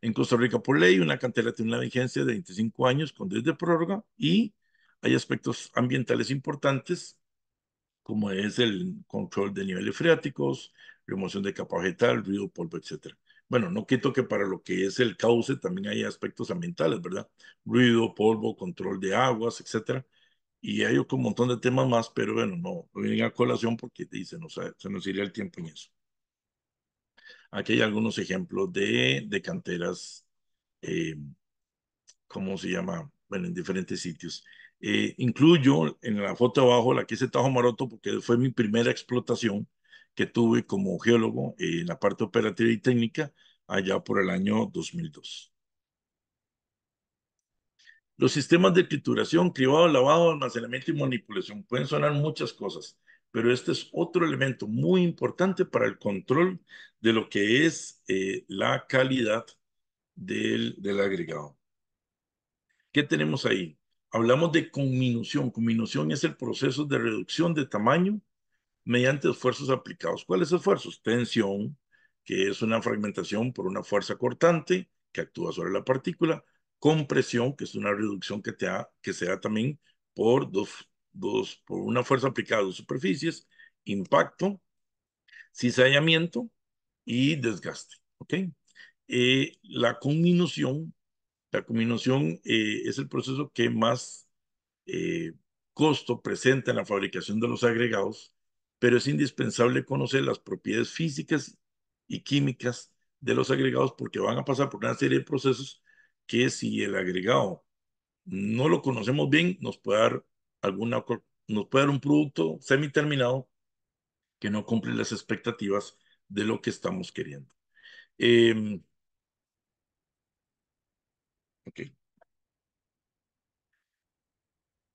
En Costa Rica, por ley, una cantera tiene una vigencia de 25 años con 10 de prórroga y hay aspectos ambientales importantes, como es el control de niveles freáticos, remoción de capa vegetal, ruido, polvo, etc. Bueno, no quito que para lo que es el cauce también hay aspectos ambientales, ¿verdad? Ruido, polvo, control de aguas, etc. Y hay un montón de temas más, pero bueno, no, no a colación porque dicen, se nos iría el tiempo en eso. Aquí hay algunos ejemplos de, canteras, eh, ¿cómo se llama? Bueno, en diferentes sitios. Eh, incluyo en la foto abajo la que hice Tajo Maroto porque fue mi primera explotación que tuve como geólogo en la parte operativa y técnica allá por el año 2002. Los sistemas de trituración, cribado, lavado, almacenamiento y manipulación. Pueden sonar muchas cosas pero este es otro elemento muy importante para el control de lo que es eh, la calidad del, agregado. ¿Qué tenemos ahí? Hablamos de conminución. Conminución es el proceso de reducción de tamaño mediante esfuerzos aplicados. ¿Cuáles esfuerzos? Tensión, que es una fragmentación por una fuerza cortante que actúa sobre la partícula. Compresión, que es una reducción que, te que se da también por dos dos, por una fuerza aplicada a dos superficies, impacto, cizallamiento y desgaste. Eh, la conminución, la conminución eh, es el proceso que más eh, costo presenta en la fabricación de los agregados, pero es indispensable conocer las propiedades físicas y químicas de los agregados porque van a pasar por una serie de procesos que si el agregado no lo conocemos bien, nos puede dar alguna, nos puede dar un producto semi terminado que no cumple las expectativas de lo que estamos queriendo. Em,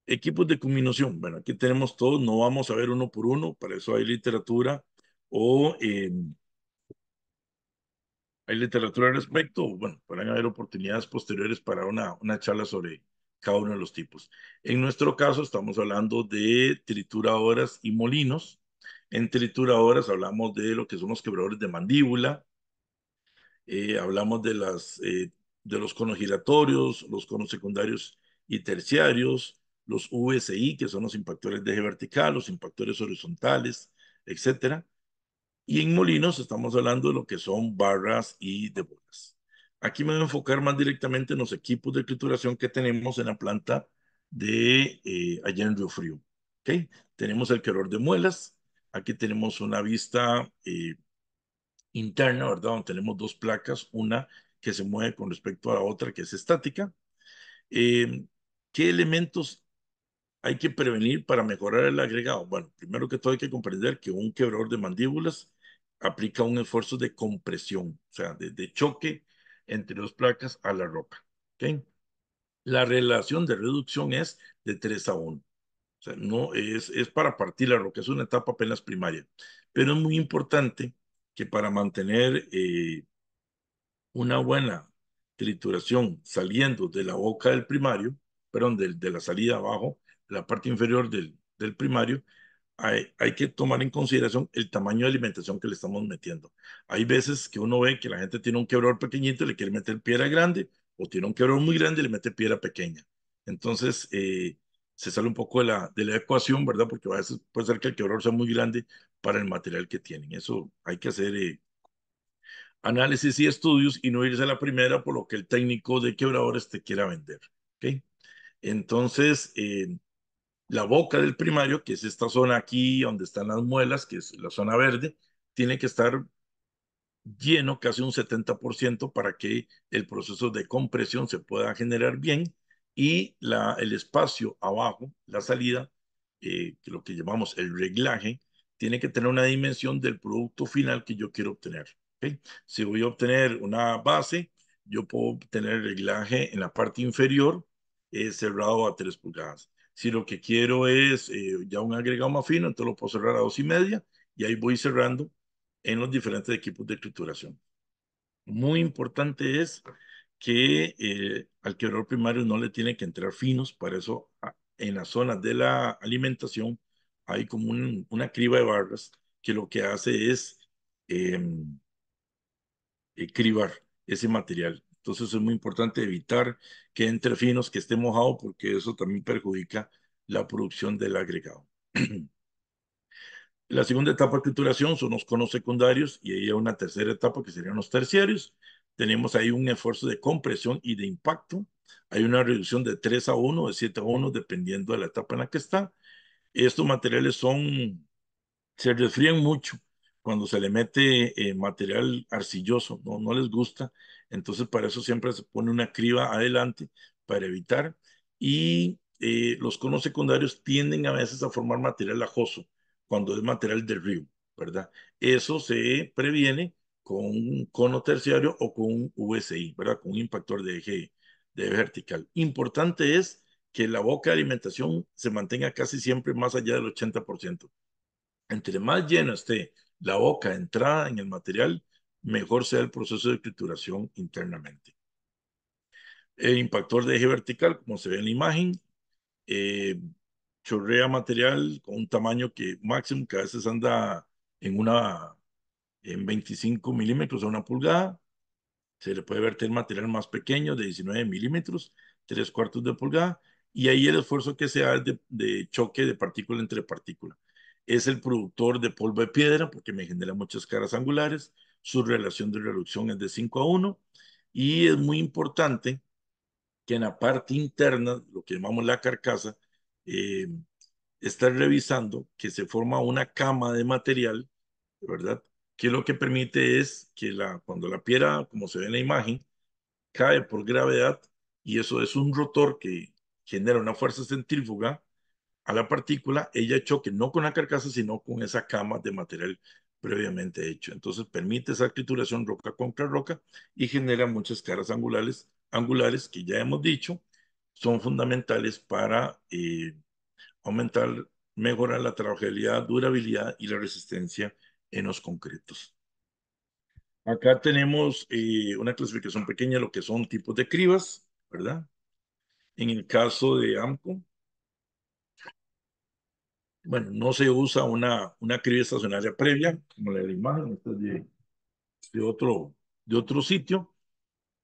Equipos de combinación. Bueno, aquí tenemos todos, no vamos a ver uno por uno, para eso hay literatura o em, hay literatura al respecto. Bueno, pueden haber oportunidades posteriores para una, una charla sobre cada uno de los tipos. En nuestro caso estamos hablando de trituradoras y molinos. En trituradoras hablamos de lo que son los quebradores de mandíbula, eh, hablamos de, las, eh, de los conos giratorios, los conos secundarios y terciarios, los VSI, que son los impactores de eje vertical, los impactores horizontales, etcétera. Y en molinos estamos hablando de lo que son barras y de bolas. Aquí me voy a enfocar más directamente en los equipos de trituración que tenemos en la planta de eh, allá en Río Frío. ¿okay? Tenemos el quebrador de muelas. Aquí tenemos una vista eh, interna, ¿verdad? Donde tenemos dos placas, una que se mueve con respecto a la otra, que es estática. Em, ¿Qué elementos hay que prevenir para mejorar el agregado? Bueno, primero que todo hay que comprender que un quebrador de mandíbulas aplica un esfuerzo de compresión, o sea, de choque entre dos placas a la roca. La relación de reducción es de 3 a 1. no es, es para partir la roca, es una etapa apenas primaria. Pero es muy importante que para mantener eh, una buena trituración saliendo de la boca del primario, perdón, de, la salida abajo, la parte inferior del, del primario, hay, que tomar en consideración el tamaño de alimentación que le estamos metiendo. Hay veces que uno ve que la gente tiene un quebrador pequeñito y le quiere meter piedra grande, o tiene un quebrador muy grande y le mete piedra pequeña. Entonces, eh, se sale un poco de la, de la ecuación, ¿verdad? Porque a puede ser que el quebrador sea muy grande para el material que tienen. Eso hay que hacer eh, análisis y estudios y no irse a la primera por lo que el técnico de quebradores te quiera vender. Entonces, eh, la boca del primario, que es esta zona aquí donde están las muelas, que es la zona verde, tiene que estar lleno casi un 70% para que el proceso de compresión se pueda generar bien y la, el espacio abajo, la salida, eh, lo que llamamos el reglaje, tiene que tener una dimensión del producto final que yo quiero obtener. Si voy a obtener una base, yo puedo tener el reglaje en la parte inferior es eh, cerrado a 3 pulgadas. Si lo que quiero es eh, ya un agregado más fino, entonces lo puedo cerrar a dos y media y ahí voy cerrando en los diferentes equipos de trituración. Muy importante es que eh, al quebrador primario no le tienen que entrar finos, para eso ah, en las zonas de la alimentación hay como una criba de barras que lo que hace es em, eh, cribar ese material. Entonces es muy importante evitar que entre finos, que esté mojado, porque eso también perjudica la producción del agregado. la segunda etapa de trituración son los conos secundarios y ahí hay una tercera etapa que serían los terciarios. Tenemos ahí un esfuerzo de compresión y de impacto. Hay una reducción de 3 a 1, de 7 a 1, dependiendo de la etapa en la que está. Estos materiales son, se resfrían mucho cuando se le mete eh, material arcilloso, ¿no? no les gusta. Entonces, para eso siempre se pone una criba adelante para evitar. Y eh, los conos secundarios tienden a veces a formar material ajoso cuando es material del río, ¿verdad? Eso se previene con un cono terciario o con un VSI, ¿verdad? Con un impactor de eje de vertical. Importante es que la boca de alimentación se mantenga casi siempre más allá del 80%. Entre más lleno esté la boca entrada en el material, mejor sea el proceso de escrituración internamente. El eh, impactor de eje vertical, como se ve en la imagen, eh, chorrea material con un tamaño que máximo que a veces anda en una en 25 milímetros a una pulgada. Se le puede verter material más pequeño de 19 milímetros, tres cuartos de pulgada, y ahí el esfuerzo que se da es de choque de partícula entre partícula es el productor de polvo de piedra porque me genera muchas caras angulares, su relación de reducción es de 5 a 1 y es muy importante que en la parte interna, lo que llamamos la carcasa, eh, está revisando que se forma una cama de material, ¿verdad? Que lo que permite es que la, cuando la piedra, como se ve en la imagen, cae por gravedad y eso es un rotor que genera una fuerza centrífuga a la partícula, ella choque no con la carcasa, sino con esa cama de material previamente hecho. Entonces permite esa trituración roca contra roca y genera muchas caras angulares, angulares que ya hemos dicho son fundamentales para eh, aumentar, mejorar la trabajabilidad, durabilidad y la resistencia en los concretos. Acá tenemos eh, una clasificación pequeña de lo que son tipos de cribas, ¿verdad? En el caso de AMCO, bueno, no se usa una, una estacionaria previa, como la de la imagen, de, otro, de otro sitio,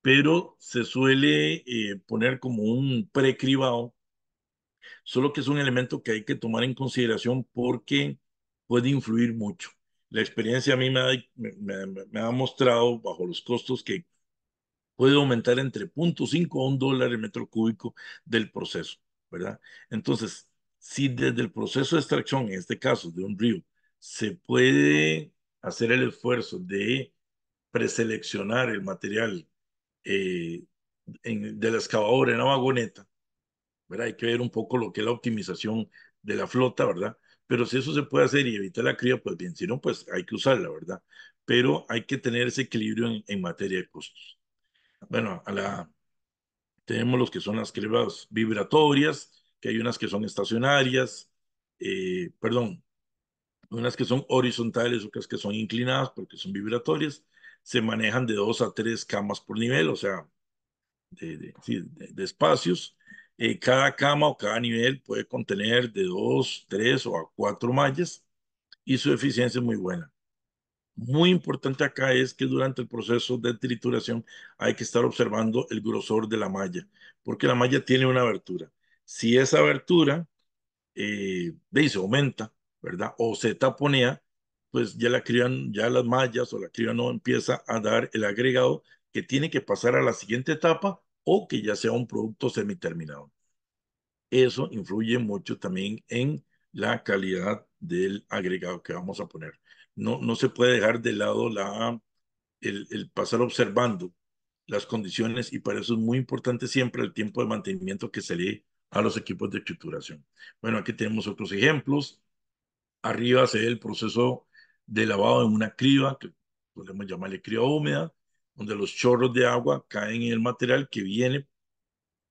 pero se suele eh, poner como un precribado, solo que es un elemento que hay que tomar en consideración porque puede influir mucho. La experiencia a mí me ha, ha mostrado, bajo los costos, que puede aumentar entre 0.5 a 1 dólar el metro cúbico del proceso, ¿verdad? Entonces, si desde el proceso de extracción, en este caso de un río, se puede hacer el esfuerzo de preseleccionar el material eh, en, de la excavadora en la vagoneta, ¿verdad? Hay que ver un poco lo que es la optimización de la flota, ¿verdad? Pero si eso se puede hacer y evitar la cría, pues bien, si no, pues hay que usarla, ¿verdad? Pero hay que tener ese equilibrio en, materia de costos. Bueno, a la, tenemos los que son las crevas vibratorias, que hay unas que son estacionarias, eh, perdón, unas que son horizontales, otras que son inclinadas porque son vibratorias, se manejan de dos a tres camas por nivel, o sea, de, espacios. Eh, cada cama o cada nivel puede contener de dos, tres o a cuatro mallas y su eficiencia es muy buena. Muy importante acá es que durante el proceso de trituración hay que estar observando el grosor de la malla, porque la malla tiene una abertura si esa abertura eh, aumenta, ¿verdad? O se taponea, pues ya la crían, ya las mallas o la cría no empieza a dar el agregado que tiene que pasar a la siguiente etapa o que ya sea un producto semiterminado. Eso influye mucho también en la calidad del agregado que vamos a poner. No, no se puede dejar de lado la, el, el pasar observando las condiciones y para eso es muy importante siempre el tiempo de mantenimiento que se le a los equipos de trituración. Bueno, aquí tenemos otros ejemplos. Arriba se ve el proceso de lavado en una criba, que podemos llamarle criba húmeda, donde los chorros de agua caen en el material que viene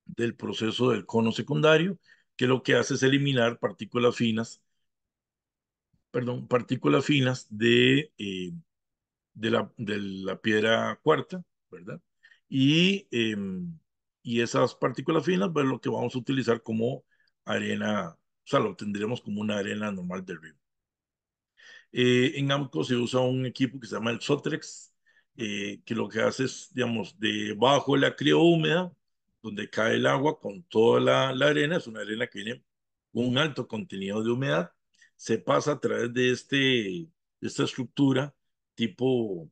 del proceso del cono secundario, que lo que hace es eliminar partículas finas, perdón, partículas finas de, eh, de, la, de la piedra cuarta, ¿verdad? Y eh, y esas partículas finas, pues lo que vamos a utilizar como arena, o sea, lo tendremos como una arena normal del río. Eh, en AMCO se usa un equipo que se llama el Sotrex, eh, que lo que hace es, digamos, debajo de la cría húmeda, donde cae el agua con toda la, la arena, es una arena que tiene un alto contenido de humedad, se pasa a través de, este, esta estructura tipo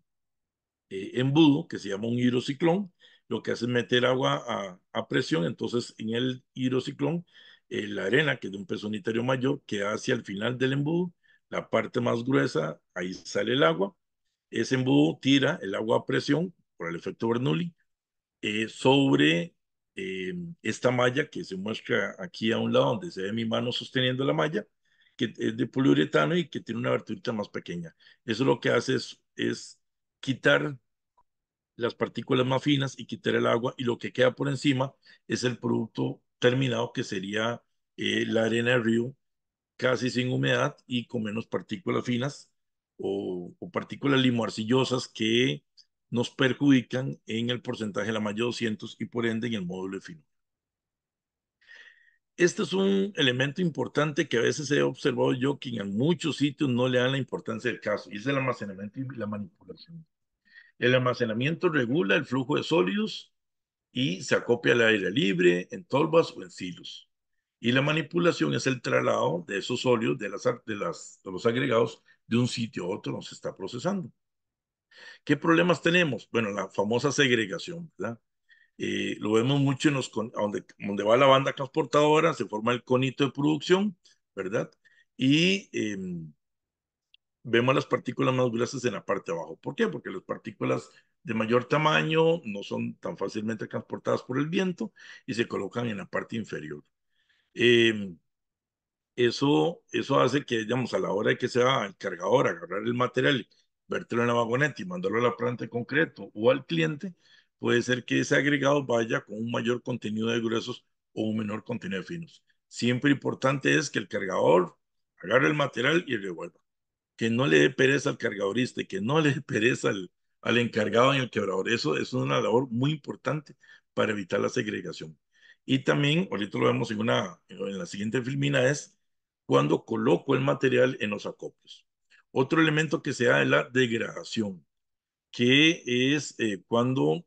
eh, embudo, que se llama un hidrociclón, lo que hace es meter agua a, presión, entonces en el hidrociclón, eh, la arena, que es de un peso unitario mayor, queda hacia el final del embudo, la parte más gruesa, ahí sale el agua, ese embudo tira el agua a presión por el efecto Bernoulli eh, sobre eh, esta malla que se muestra aquí a un lado donde se ve mi mano sosteniendo la malla, que es de poliuretano y que tiene una abertura más pequeña. Eso lo que hace es, es quitar las partículas más finas y quitar el agua y lo que queda por encima es el producto terminado que sería eh, la arena de río casi sin humedad y con menos partículas finas o, partículas limoarcillosas que nos perjudican en el porcentaje de la mayor 200 y por ende en el módulo de fino. Este es un elemento importante que a veces he observado yo que en muchos sitios no le dan la importancia del caso y es el almacenamiento y la manipulación. El almacenamiento regula el flujo de sólidos y se acopia al aire libre, en tolvas o en silos. Y la manipulación es el traslado de esos sólidos de, las, de, los agregados de un sitio a otro, se está procesando. ¿Qué problemas tenemos? Bueno, la famosa segregación, ¿verdad? Eh, lo vemos mucho en los, donde, donde va la banda transportadora, se forma el conito de producción, ¿verdad? Y em, vemos las partículas más gruesas en la parte de abajo. ¿Por qué? Porque las partículas de mayor tamaño no son tan fácilmente transportadas por el viento y se colocan en la parte inferior. Em, eso, eso hace que, digamos, a la hora de que se va el cargador a agarrar el material, verterlo en la vagoneta y mandarlo a la planta de concreto o al cliente, puede ser que ese agregado vaya con un mayor contenido de gruesos o un menor contenido de finos. Siempre importante es que el cargador agarre el material y revuelva que no le dé pereza al cargadorista y que no le dé pereza al, encargado en el quebrador. Eso es una labor muy importante para evitar la segregación. Y también, ahorita lo vemos en, una, en la siguiente filmina, es cuando coloco el material en los acopios. Otro elemento que se da es la degradación, que es eh, cuando,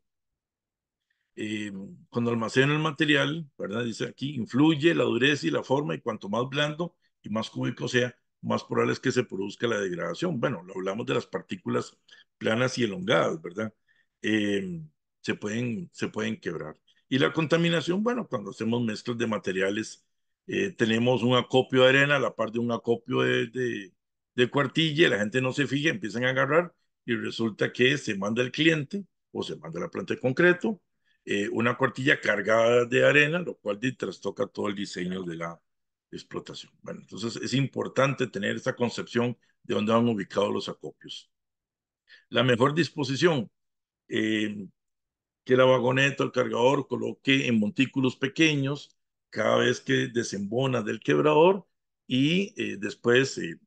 eh, cuando almaceno el material, ¿verdad? Dice aquí, influye la dureza y la forma, y cuanto más blando y más cúbico sea, más probable es que se produzca la degradación. Bueno, lo hablamos de las partículas planas y elongadas, ¿verdad? Em, se, pueden, se pueden quebrar. Y la contaminación, bueno, cuando hacemos mezclas de materiales, eh, tenemos un acopio de arena a la par de un acopio de, de, de cuartilla, la gente no se fija, empiezan a agarrar y resulta que se manda el cliente o se manda la planta de concreto, eh, una cuartilla cargada de arena, lo cual trastoca todo el diseño de la, explotación. Bueno, entonces es importante tener esta concepción de dónde van ubicados los acopios. La mejor disposición, eh, que la vagoneta o el cargador coloque en montículos pequeños cada vez que desembona del quebrador y eh, después eh,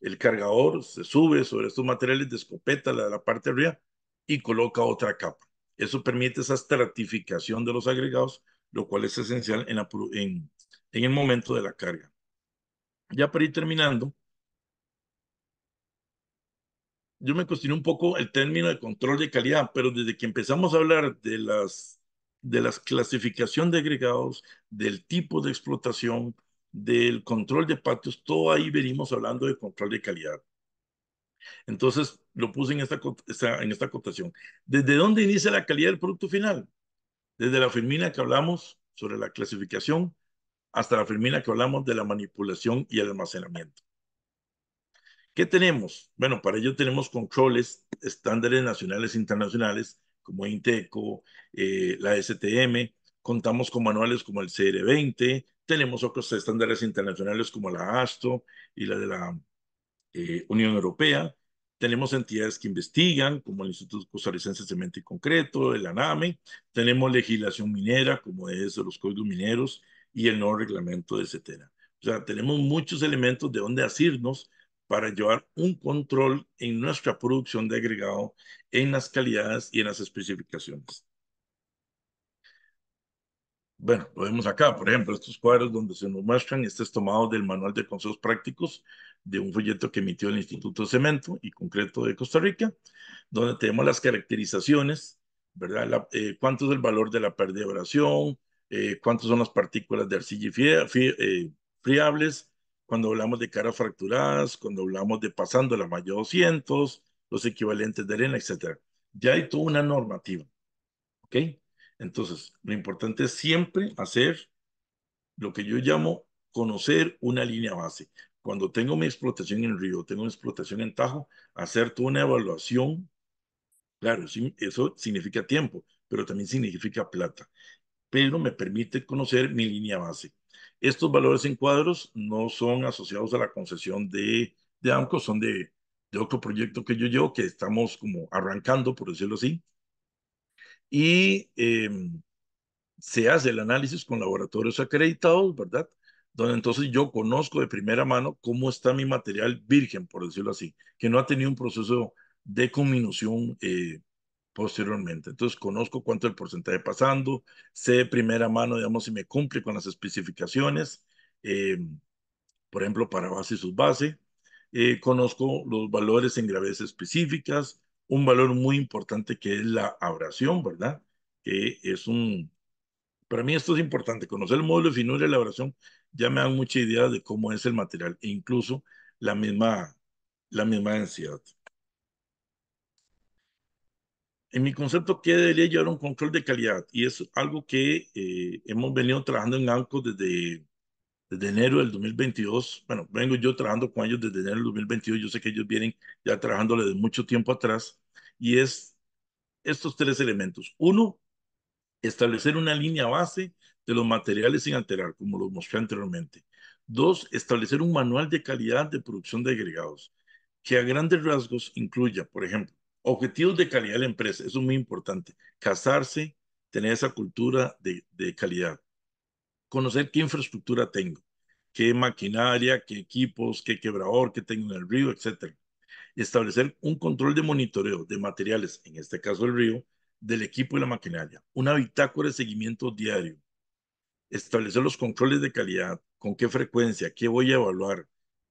el cargador se sube sobre estos materiales de escopeta, la de la parte de arriba, y coloca otra capa. Eso permite esa estratificación de los agregados, lo cual es esencial en la, en en el momento de la carga. Ya para ir terminando, yo me cuestioné un poco el término de control de calidad, pero desde que empezamos a hablar de las de las clasificación de agregados, del tipo de explotación, del control de patios, todo ahí venimos hablando de control de calidad. Entonces, lo puse en esta, en esta acotación. ¿Desde dónde inicia la calidad del producto final? Desde la firmina que hablamos sobre la clasificación, hasta la firmina que hablamos de la manipulación y el almacenamiento. ¿Qué tenemos? Bueno, para ello tenemos controles, estándares nacionales e internacionales como INTECO, eh, la STM, contamos con manuales como el CR20, tenemos otros estándares internacionales como la ASTO y la de la eh, Unión Europea, tenemos entidades que investigan, como el Instituto Costarricense de Cemento y Concreto, el ANAME, tenemos legislación minera, como es de los códigos mineros y el nuevo reglamento de CETERA. O sea, tenemos muchos elementos de donde asirnos para llevar un control en nuestra producción de agregado, en las calidades y en las especificaciones. Bueno, lo vemos acá, por ejemplo, estos cuadros donde se nos muestran, este es tomado del Manual de Consejos Prácticos de un folleto que emitió el Instituto de Cemento y Concreto de Costa Rica, donde tenemos las caracterizaciones, ¿verdad? Eh, ¿Cuánto es el valor de la pérdida de oración. Eh, cuántas son las partículas de arcilla eh, friables, cuando hablamos de caras fracturadas, cuando hablamos de pasando la malla 200, los equivalentes de arena, etc. Ya hay toda una normativa. ¿Ok? Entonces, lo importante es siempre hacer lo que yo llamo conocer una línea base. Cuando tengo mi explotación en río, tengo mi explotación en Tajo, hacer toda una evaluación, claro, eso significa tiempo, pero también significa plata pero me permite conocer mi línea base. Estos valores en cuadros no son asociados a la concesión de, de AMCO, son de, otro proyecto que yo llevo, que estamos como arrancando, por decirlo así. Y em, se hace el análisis con laboratorios acreditados, ¿verdad? Donde entonces yo conozco de primera mano cómo está mi material virgen, por decirlo así, que no ha tenido un proceso de conminución eh, posteriormente. Entonces, conozco cuánto es el porcentaje pasando, sé de primera mano, digamos, si me cumple con las especificaciones, eh, por ejemplo, para base y subbase. Eh, conozco los valores en gravedades específicas, un valor muy importante que es la abrasión, ¿verdad? Que es un... Para mí esto es importante, conocer el módulo de finura y la abrasión ya me dan mucha idea de cómo es el material, e incluso la misma, la misma densidad en mi concepto, ¿qué debería llevar un control de calidad? Y es algo que eh, hemos venido trabajando en ANCO desde, desde enero del 2022. Bueno, vengo yo trabajando con ellos desde enero del 2022. Yo sé que ellos vienen ya trabajándole desde mucho tiempo atrás. Y es estos tres elementos. Uno, establecer una línea base de los materiales sin alterar, como lo mostré anteriormente. Dos, establecer un manual de calidad de producción de agregados que a grandes rasgos incluya, por ejemplo, Objetivos de calidad de la empresa, eso es muy importante. Casarse, tener esa cultura de, calidad. Conocer qué infraestructura tengo, qué maquinaria, qué equipos, qué quebrador que tengo en el río, etc. Establecer un control de monitoreo de materiales, en este caso el río, del equipo y la maquinaria. Una bitácora de seguimiento diario. Establecer los controles de calidad, con qué frecuencia, qué voy a evaluar,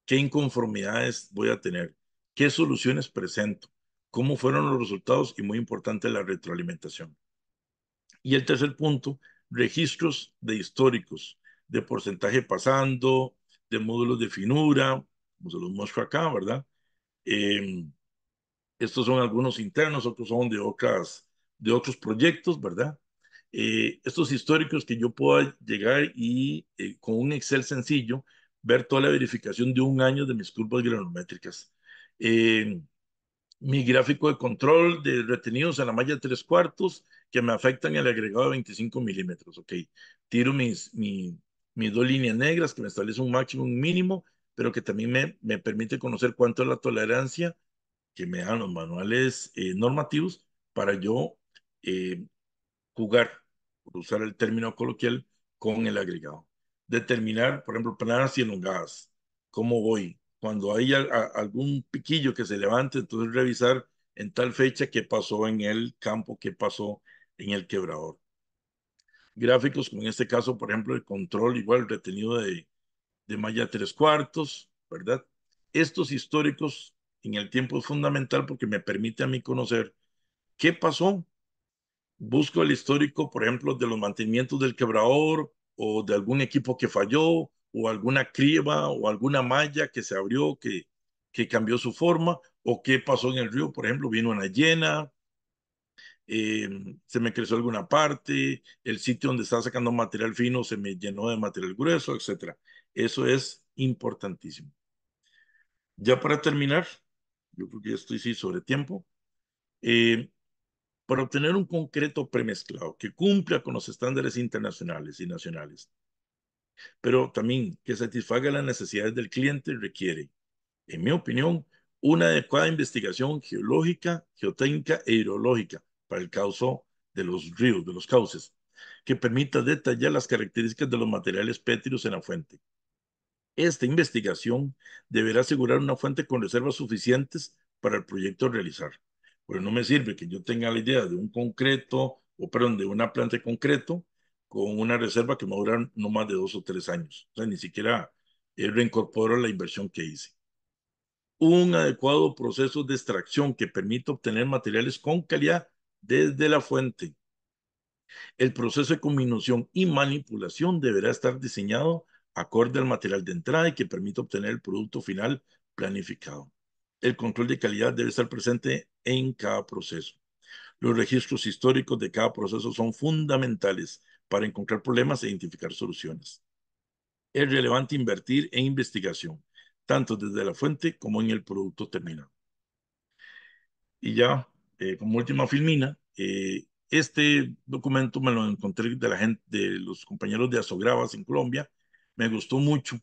qué inconformidades voy a tener, qué soluciones presento cómo fueron los resultados y muy importante la retroalimentación. Y el tercer punto, registros de históricos, de porcentaje pasando, de módulos de finura, como se los muestro acá, ¿verdad? Em, estos son algunos internos, otros son de, otras, de otros proyectos, ¿verdad? Eh, estos históricos que yo pueda llegar y eh, con un Excel sencillo ver toda la verificación de un año de mis curvas granulométricas. Em, mi gráfico de control de retenidos a la malla de tres cuartos que me afectan el agregado de 25 milímetros. Ok, tiro mis, mis dos líneas negras que me establece un máximo, un mínimo, pero que también me, me permite conocer cuánto es la tolerancia que me dan los manuales eh, normativos para yo eh, jugar, por usar el término coloquial, con el agregado. Determinar, por ejemplo, planas y elongadas, cómo voy, cuando hay algún piquillo que se levante, entonces revisar en tal fecha qué pasó en el campo, qué pasó en el quebrador. Gráficos, como en este caso, por ejemplo, el control igual retenido de, de malla tres cuartos, ¿verdad? Estos históricos en el tiempo es fundamental porque me permite a mí conocer qué pasó. Busco el histórico, por ejemplo, de los mantenimientos del quebrador o de algún equipo que falló o alguna criba o alguna malla que se abrió, que, que cambió su forma, o qué pasó en el río, por ejemplo, vino una llena, em, se me creció alguna parte, el sitio donde estaba sacando material fino se me llenó de material grueso, etc. Eso es importantísimo. Ya para terminar, yo creo que estoy sí, sobre tiempo, em, para obtener un concreto premezclado que cumpla con los estándares internacionales y nacionales pero también que satisfaga las necesidades del cliente requiere, en mi opinión, una adecuada investigación geológica, geotécnica e hidrológica para el caso de los ríos, de los cauces, que permita detallar las características de los materiales pétreos en la fuente. Esta investigación deberá asegurar una fuente con reservas suficientes para el proyecto realizar. Pero no me sirve que yo tenga la idea de un concreto, o perdón, de una planta de concreto, con una reserva que me duran no más de dos o tres años. O sea, ni siquiera eh, reincorporo la inversión que hice. Un adecuado proceso de extracción que permita obtener materiales con calidad desde la fuente. El proceso de combinación y manipulación deberá estar diseñado acorde al material de entrada y que permita obtener el producto final planificado. El control de calidad debe estar presente en cada proceso. Los registros históricos de cada proceso son fundamentales para encontrar problemas e identificar soluciones. Es relevante invertir en investigación, tanto desde la fuente como en el producto terminado. Y ya, eh, como última filmina, eh, este documento me lo encontré de la gente, de los compañeros de Azogravas en Colombia. Me gustó mucho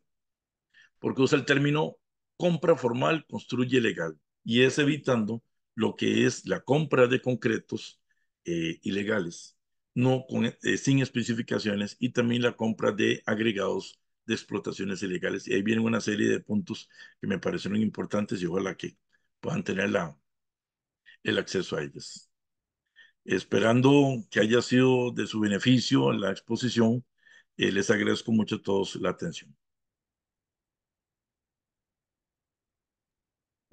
porque usa el término compra formal, construye legal y es evitando lo que es la compra de concretos eh, ilegales no con, eh, sin especificaciones y también la compra de agregados de explotaciones ilegales. Y ahí vienen una serie de puntos que me parecieron importantes y ojalá que puedan tener la, el acceso a ellas. Esperando que haya sido de su beneficio la exposición, eh, les agradezco mucho a todos la atención.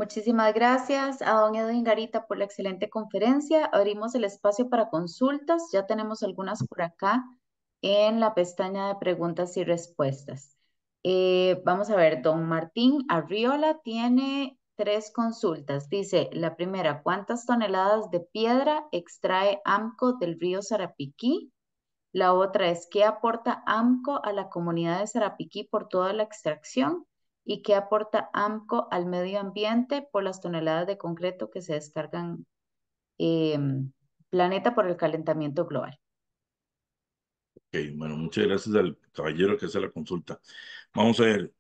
Muchísimas gracias a don Edwin Garita por la excelente conferencia. Abrimos el espacio para consultas. Ya tenemos algunas por acá en la pestaña de preguntas y respuestas. Eh, vamos a ver, don Martín Arriola tiene tres consultas. Dice, la primera, ¿cuántas toneladas de piedra extrae AMCO del río Sarapiquí? La otra es, ¿qué aporta AMCO a la comunidad de Sarapiquí por toda la extracción? y qué aporta AMCO al medio ambiente por las toneladas de concreto que se descargan eh, planeta por el calentamiento global. Ok, bueno, muchas gracias al caballero que hace la consulta. Vamos a ver,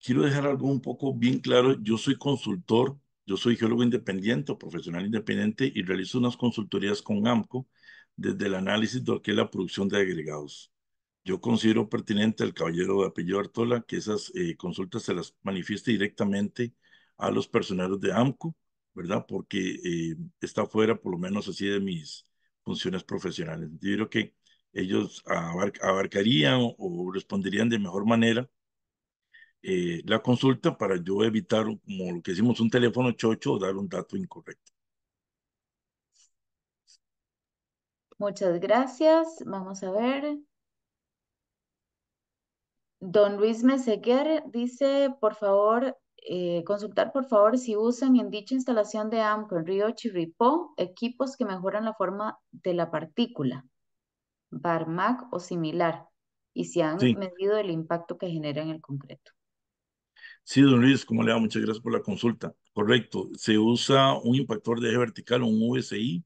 quiero dejar algo un poco bien claro. Yo soy consultor, yo soy geólogo independiente o profesional independiente y realizo unas consultorías con AMCO desde el análisis de lo que es la producción de agregados yo considero pertinente al caballero de apellido Artola que esas eh, consultas se las manifieste directamente a los personeros de AMCO, ¿verdad? Porque eh, está fuera, por lo menos así, de mis funciones profesionales. Yo creo que ellos abarcarían o, responderían de mejor manera eh, la consulta para yo evitar, como lo que hicimos, un teléfono chocho o dar un dato incorrecto. Muchas gracias. Vamos a ver. Don Luis Meseguer dice, por favor, eh, consultar por favor si usan en dicha instalación de AMCO en Río Chirripó equipos que mejoran la forma de la partícula, BARMAC o similar, y si han medido el impacto que genera en el concreto. Sí, don Luis, como le va? Muchas gracias por la consulta. Correcto, se usa un impactor de eje vertical, un VSI,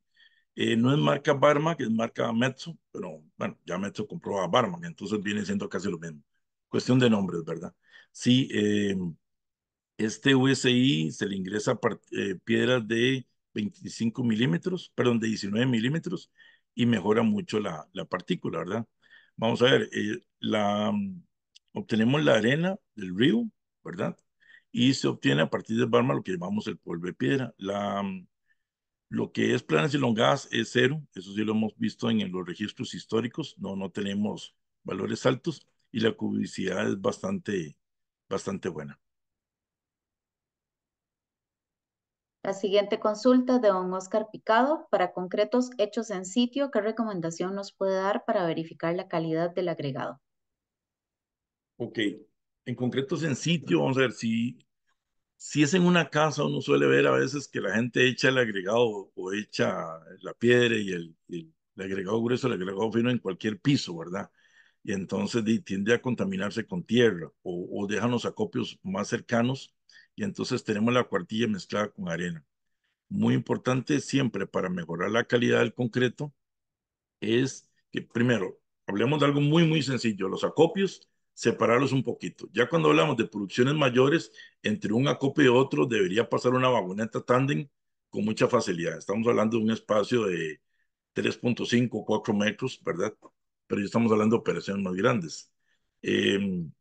eh, no es marca Barmac, es marca Metso, pero bueno, ya Metso compró a Barmac, entonces viene siendo casi lo mismo cuestión de nombres, ¿verdad? Sí, eh, este USI se le ingresa eh, piedras de 25 milímetros, perdón, de 19 milímetros y mejora mucho la, la partícula, ¿verdad? Vamos a ver, eh, la, obtenemos la arena del río, ¿verdad? Y se obtiene a partir de barma lo que llamamos el polvo de piedra. La, lo que es planas elongadas es cero, eso sí lo hemos visto en, en los registros históricos, no, no tenemos valores altos, y la publicidad es bastante, bastante buena. La siguiente consulta de don Oscar Picado para concretos hechos en sitio, ¿qué recomendación nos puede dar para verificar la calidad del agregado? Ok, en concretos en sitio, vamos a ver si, si es en una casa, uno suele ver a veces que la gente echa el agregado o echa la piedra y el, el agregado grueso, el agregado fino en cualquier piso, ¿verdad? y entonces tiende a contaminarse con tierra o, dejan los acopios más cercanos y entonces tenemos la cuartilla mezclada con arena. Muy importante siempre para mejorar la calidad del concreto es que primero, hablemos de algo muy, muy sencillo, los acopios, separarlos un poquito. Ya cuando hablamos de producciones mayores, entre un acopio y otro debería pasar una vagoneta tándem con mucha facilidad. Estamos hablando de un espacio de 3.5, 4 metros, ¿verdad? pero ya estamos hablando de operaciones más grandes. Em,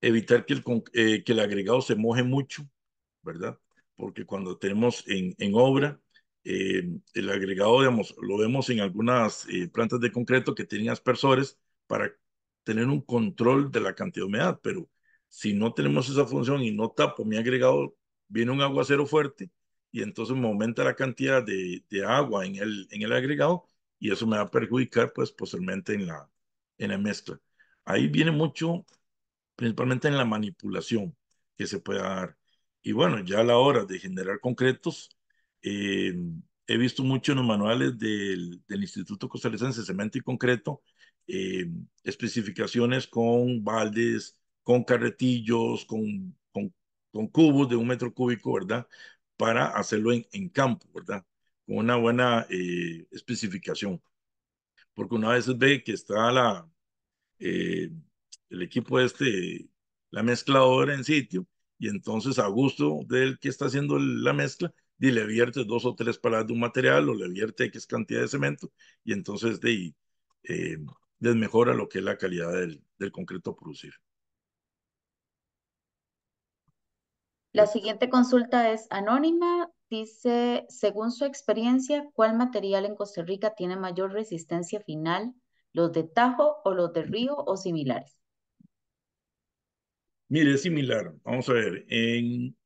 evitar que el, eh, que el agregado se moje mucho, ¿verdad? Porque cuando tenemos en, en obra, em, el agregado, digamos, lo vemos en algunas eh, plantas de concreto que tienen aspersores para tener un control de la cantidad de humedad, pero si no tenemos esa función y no tapo mi agregado, viene un aguacero fuerte y entonces me aumenta la cantidad de, de agua en el, en el agregado y eso me va a perjudicar pues posteriormente en la, en la mezcla. Ahí viene mucho, principalmente en la manipulación que se pueda dar. Y bueno, ya a la hora de generar concretos, eh, he visto mucho en los manuales del, del Instituto de Cemento y Concreto eh, especificaciones con baldes, con carretillos, con, con, con, cubos de un metro cúbico, ¿verdad? Para hacerlo en, en campo, ¿verdad? una buena eh, especificación. Porque una vez ve que está la, eh, el equipo este, la mezcladora en sitio, y entonces a gusto del que está haciendo la mezcla, y le vierte dos o tres palas de un material o le vierte X cantidad de cemento, y entonces de, eh, desmejora lo que es la calidad del, del concreto a producir. La siguiente consulta es anónima dice, según su experiencia, ¿cuál material en Costa Rica tiene mayor resistencia final? ¿Los de Tajo o los de Río o similares? Mire, es similar. Vamos a ver. En...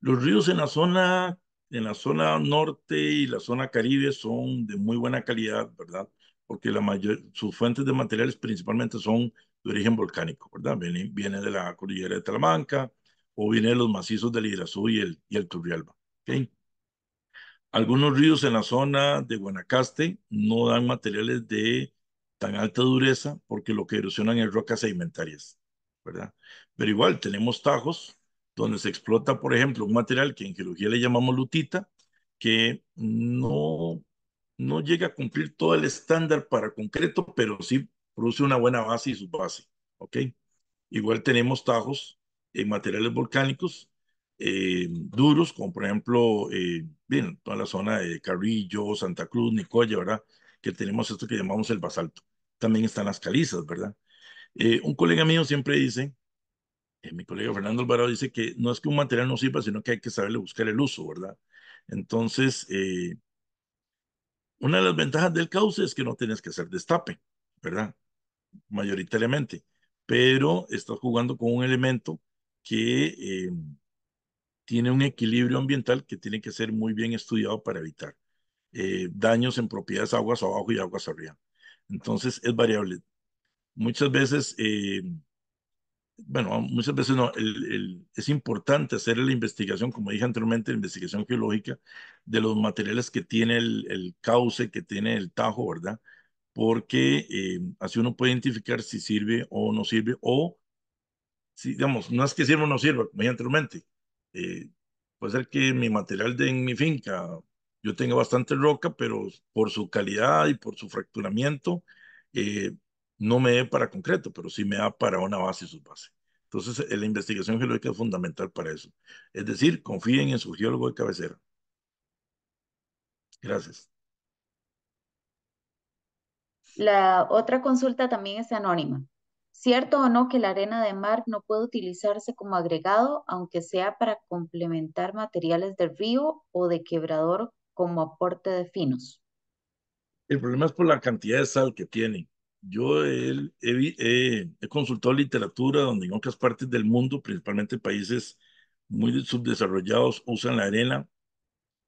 Los ríos en la zona en la zona norte y la zona caribe son de muy buena calidad, ¿verdad? Porque la mayor, sus fuentes de materiales principalmente son de origen volcánico, ¿verdad? vienen viene de la cordillera de Talamanca, o viene los macizos del Hidrazú y el, y el Turrialba. ¿okay? Algunos ríos en la zona de Guanacaste no dan materiales de tan alta dureza porque lo que erosionan es rocas sedimentarias, ¿verdad? Pero igual tenemos tajos donde se explota, por ejemplo, un material que en geología le llamamos lutita, que no, no llega a cumplir todo el estándar para concreto, pero sí produce una buena base y subbase, ¿ok? Igual tenemos tajos en materiales volcánicos eh, duros, como por ejemplo, eh, bien, toda la zona de Carrillo, Santa Cruz, Nicoya, ¿verdad? Que tenemos esto que llamamos el basalto. También están las calizas, ¿verdad? Eh, un colega mío siempre dice, mi colega Fernando Alvarado dice que no es que un material no sirva, sino que hay que saberle buscar el uso, ¿verdad? Entonces, una de las ventajas del cauce es que no tienes que hacer destape, ¿verdad? Mayoritariamente, pero estás jugando con un elemento que eh, tiene un equilibrio ambiental que tiene que ser muy bien estudiado para evitar eh, daños en propiedades aguas abajo y aguas arriba. Entonces es variable. Muchas veces, eh, bueno, muchas veces no, es importante hacer la investigación, como dije anteriormente, la investigación geológica de los materiales que tiene el, cauce, que tiene el tajo, ¿verdad? Porque así uno puede identificar si sirve o no sirve o digamos, no es que sirva o no sirva, mediante anteriormente. Eh, puede ser que mi material de en mi finca, yo tenga bastante roca, pero por su calidad y por su fracturamiento, eh, no me dé para concreto, pero sí me da para una base y subbase. Entonces, eh, la investigación geológica es fundamental para eso. Es decir, confíen en su geólogo de cabecera. Gracias. La otra consulta también es anónima. Cierto o no que la arena de mar no puede utilizarse como agregado, aunque sea para complementar materiales de río o de quebrador como aporte de finos. El problema es por la cantidad de sal que tiene. Yo eh, he, consultado literatura donde en otras partes del mundo, principalmente países muy subdesarrollados, usan la arena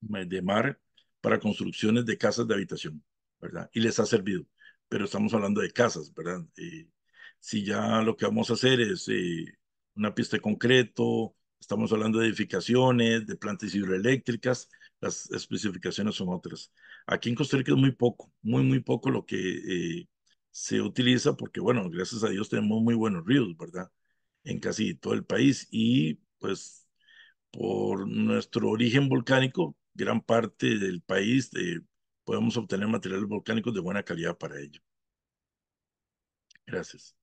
de mar para construcciones de casas de habitación, ¿verdad? Y les ha servido. Pero estamos hablando de casas, ¿verdad? Eh, si ya lo que vamos a hacer es eh, una pista de concreto, estamos hablando de edificaciones, de plantas hidroeléctricas, las especificaciones son otras. Aquí en Costa Rica es muy poco, muy, muy poco lo que eh, se utiliza porque, bueno, gracias a Dios tenemos muy buenos ríos, ¿verdad? En casi todo el país y pues por nuestro origen volcánico, gran parte del país eh, podemos obtener materiales volcánicos de buena calidad para ello. Gracias.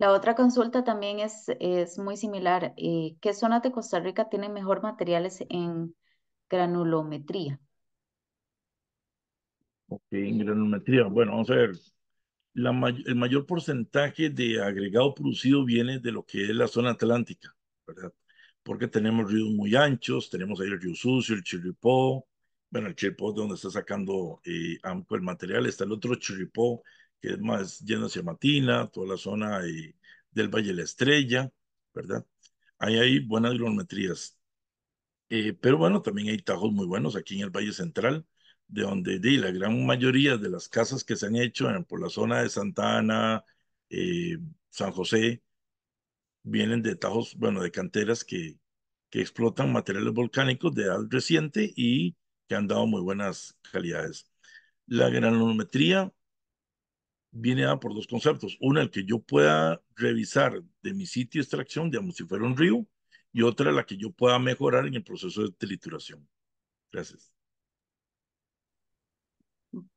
La otra consulta también es, es muy similar. Eh, ¿Qué zonas de Costa Rica tienen mejor materiales en granulometría? Ok, en granulometría. Bueno, vamos a ver. La el mayor porcentaje de agregado producido viene de lo que es la zona atlántica, ¿verdad? Porque tenemos ríos muy anchos, tenemos ahí el río Sucio, el Chiripó. bueno, el Chiripó de donde está sacando eh, el material, está el otro Chirripó que es más llena hacia Matina, toda la zona del Valle de la Estrella, ¿verdad? Ahí hay buenas granometrías. Eh, pero bueno, también hay tajos muy buenos aquí en el Valle Central, de donde de, la gran mayoría de las casas que se han hecho por la zona de Santa Ana, eh, San José, vienen de tajos, bueno, de canteras que, que explotan materiales volcánicos de edad reciente y que han dado muy buenas calidades. La granulometría viene dada por dos conceptos. Una, el que yo pueda revisar de mi sitio extracción, digamos, si fuera un río, y otra, la que yo pueda mejorar en el proceso de trituración. Gracias.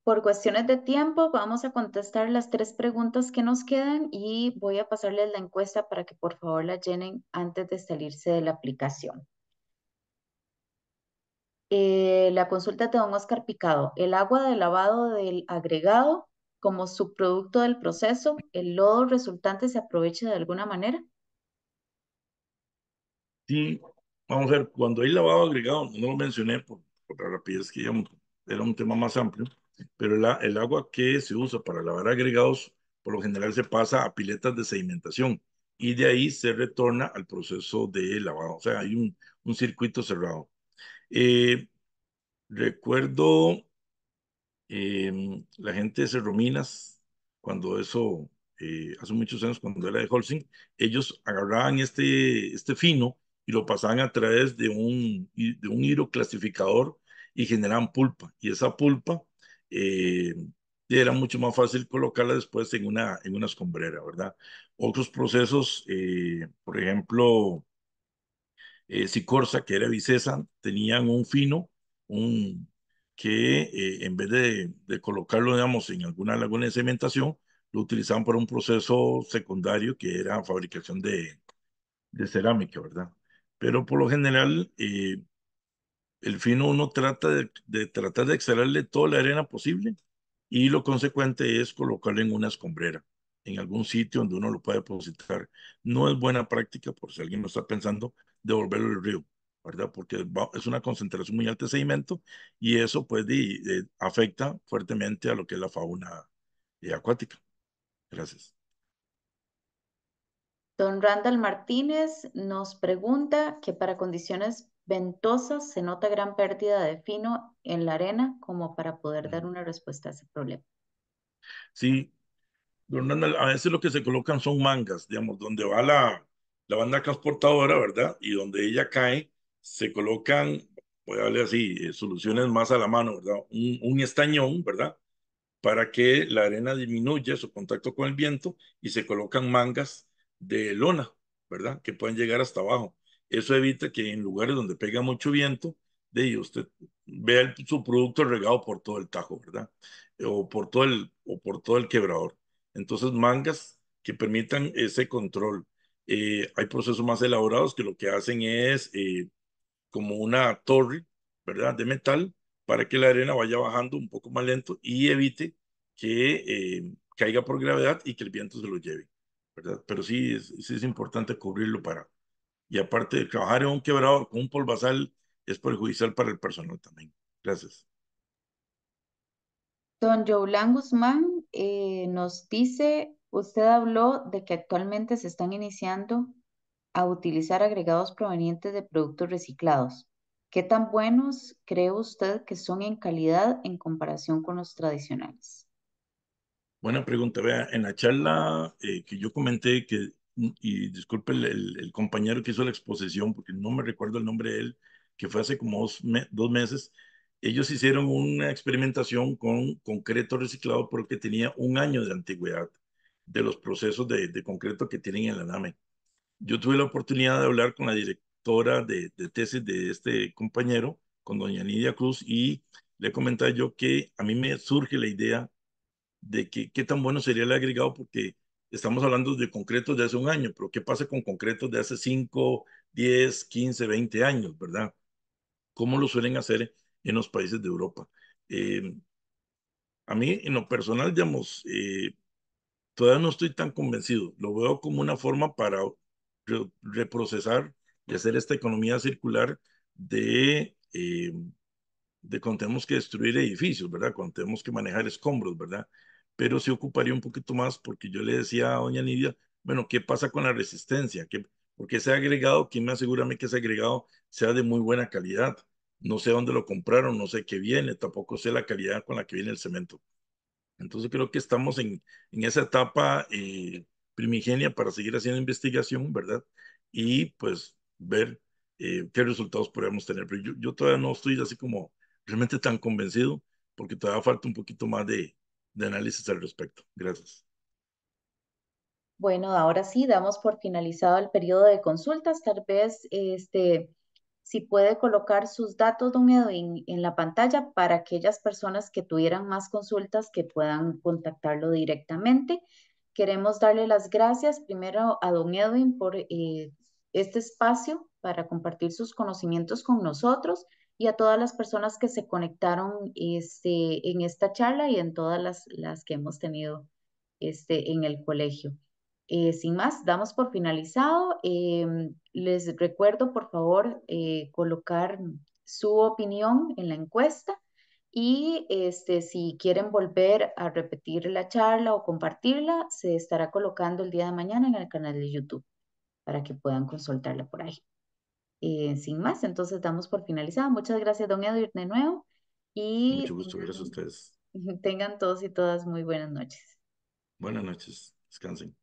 Por cuestiones de tiempo, vamos a contestar las tres preguntas que nos quedan y voy a pasarles la encuesta para que por favor la llenen antes de salirse de la aplicación. Eh, la consulta de don Oscar Picado. ¿El agua de lavado del agregado como subproducto del proceso, el lodo resultante se aprovecha de alguna manera? Sí, vamos a ver, cuando hay lavado agregado, no lo mencioné por, por la rapidez que digamos, era un tema más amplio, pero la, el agua que se usa para lavar agregados por lo general se pasa a piletas de sedimentación y de ahí se retorna al proceso de lavado, o sea, hay un, un circuito cerrado. Eh, recuerdo Em, la gente se Minas cuando eso, eh, hace muchos años, cuando era de Holcim, ellos agarraban este, este fino y lo pasaban a través de un, de un hilo clasificador y generaban pulpa. Y esa pulpa em, era mucho más fácil colocarla después en una, en una escombrera, ¿verdad? Otros procesos, eh, por ejemplo, eh, Sicorsa, que era vicesa, tenían un fino, un, que eh, en vez de, de, colocarlo, digamos, en alguna laguna de cementación, lo utilizaban para un proceso secundario que era fabricación de, de cerámica, ¿verdad? Pero por lo general, eh, el fino uno trata de, de, tratar de extraerle toda la arena posible y lo consecuente es colocarlo en una escombrera, en algún sitio donde uno lo pueda depositar. No es buena práctica, por si alguien no está pensando, devolverlo al río. ¿verdad? Porque es una concentración muy alta de sedimento y eso pues eh, afecta fuertemente a lo que es la fauna eh, acuática. Gracias. Don Randall Martínez nos pregunta que para condiciones ventosas se nota gran pérdida de fino en la arena como para poder dar una respuesta a ese problema. Sí, don Randall, a veces lo que se colocan son mangas, digamos, donde va la, la banda transportadora, ¿verdad? Y donde ella cae, se colocan, voy a darle así, eh, soluciones más a la mano, ¿verdad? Un, un, estañón, ¿verdad? Para que la arena disminuya su contacto con el viento y se colocan mangas de lona, ¿verdad? Que pueden llegar hasta abajo. Eso evita que en lugares donde pega mucho viento, de ahí usted vea su producto regado por todo el tajo, ¿verdad? O por todo el, o por todo el quebrador. Entonces, mangas que permitan ese control. Eh, hay procesos más elaborados que lo que hacen es eh, como una torre, ¿verdad? De metal para que la arena vaya bajando un poco más lento y evite que eh, caiga por gravedad y que el viento se lo lleve, ¿verdad? Pero sí es, sí es importante cubrirlo para... Y aparte de trabajar en un quebrado con un basal es perjudicial para el personal también. Gracias. Don Joulán Guzmán eh, nos dice, usted habló de que actualmente se están iniciando a utilizar agregados provenientes de productos reciclados. ¿Qué tan buenos cree usted que son en calidad en comparación con los tradicionales? Buena pregunta. Vea, en la charla eh, que yo comenté, que, mm, y disculpe el, compañero que hizo la exposición, porque no me recuerdo el nombre de él, que fue hace como dos, meses, ellos hicieron una experimentación con concreto reciclado porque tenía un año de antigüedad de los procesos de, concreto que tienen en la NAME. Yo tuve la oportunidad de hablar con la directora de, tesis de este compañero, con doña Nidia Cruz, y le comenté yo que a mí me surge la idea de que qué tan bueno sería el agregado, porque estamos hablando de concretos de hace un año, pero ¿qué pasa con concretos de hace 5, 10, 15, 20 años, verdad? ¿Cómo lo suelen hacer en los países de Europa? Eh, a mí, en lo personal, digamos, eh, todavía no estoy tan convencido. Lo veo como una forma para reprocesar y hacer esta economía circular de, eh, de cuando tenemos que destruir edificios, ¿verdad? Cuando tenemos que manejar escombros, ¿verdad? Pero se ocuparía un poquito más porque yo le decía a doña Nidia, bueno, ¿qué pasa con la resistencia? porque ese agregado, ¿quién me asegura a mí que ese agregado sea de muy buena calidad? No sé dónde lo compraron, no sé qué viene, tampoco sé la calidad con la que viene el cemento. Entonces creo que estamos en, en esa etapa eh, primigenia para seguir haciendo investigación, ¿verdad? Y pues ver eh, qué resultados podríamos tener. Pero yo, todavía no estoy así como realmente tan convencido porque todavía falta un poquito más de, análisis al respecto. Gracias. Bueno, ahora sí, damos por finalizado el periodo de consultas. Tal vez, este, si puede colocar sus datos, don Edwin, en la pantalla para aquellas personas que tuvieran más consultas que puedan contactarlo directamente. Queremos darle las gracias primero a don Edwin por eh, este espacio para compartir sus conocimientos con nosotros y a todas las personas que se conectaron este, en esta charla y en todas las, que hemos tenido este, en el colegio. Eh, sin más, damos por finalizado. Em, les recuerdo, por favor, eh, colocar su opinión en la encuesta y este, si quieren volver a repetir la charla o compartirla, se estará colocando el día de mañana en el canal de YouTube para que puedan consultarla por ahí. Eh, sin más, entonces damos por finalizada. Muchas gracias, don Edwin, de nuevo. Y Mucho gusto, gracias a ustedes. Tengan todos y todas muy buenas noches. Buenas noches, descansen.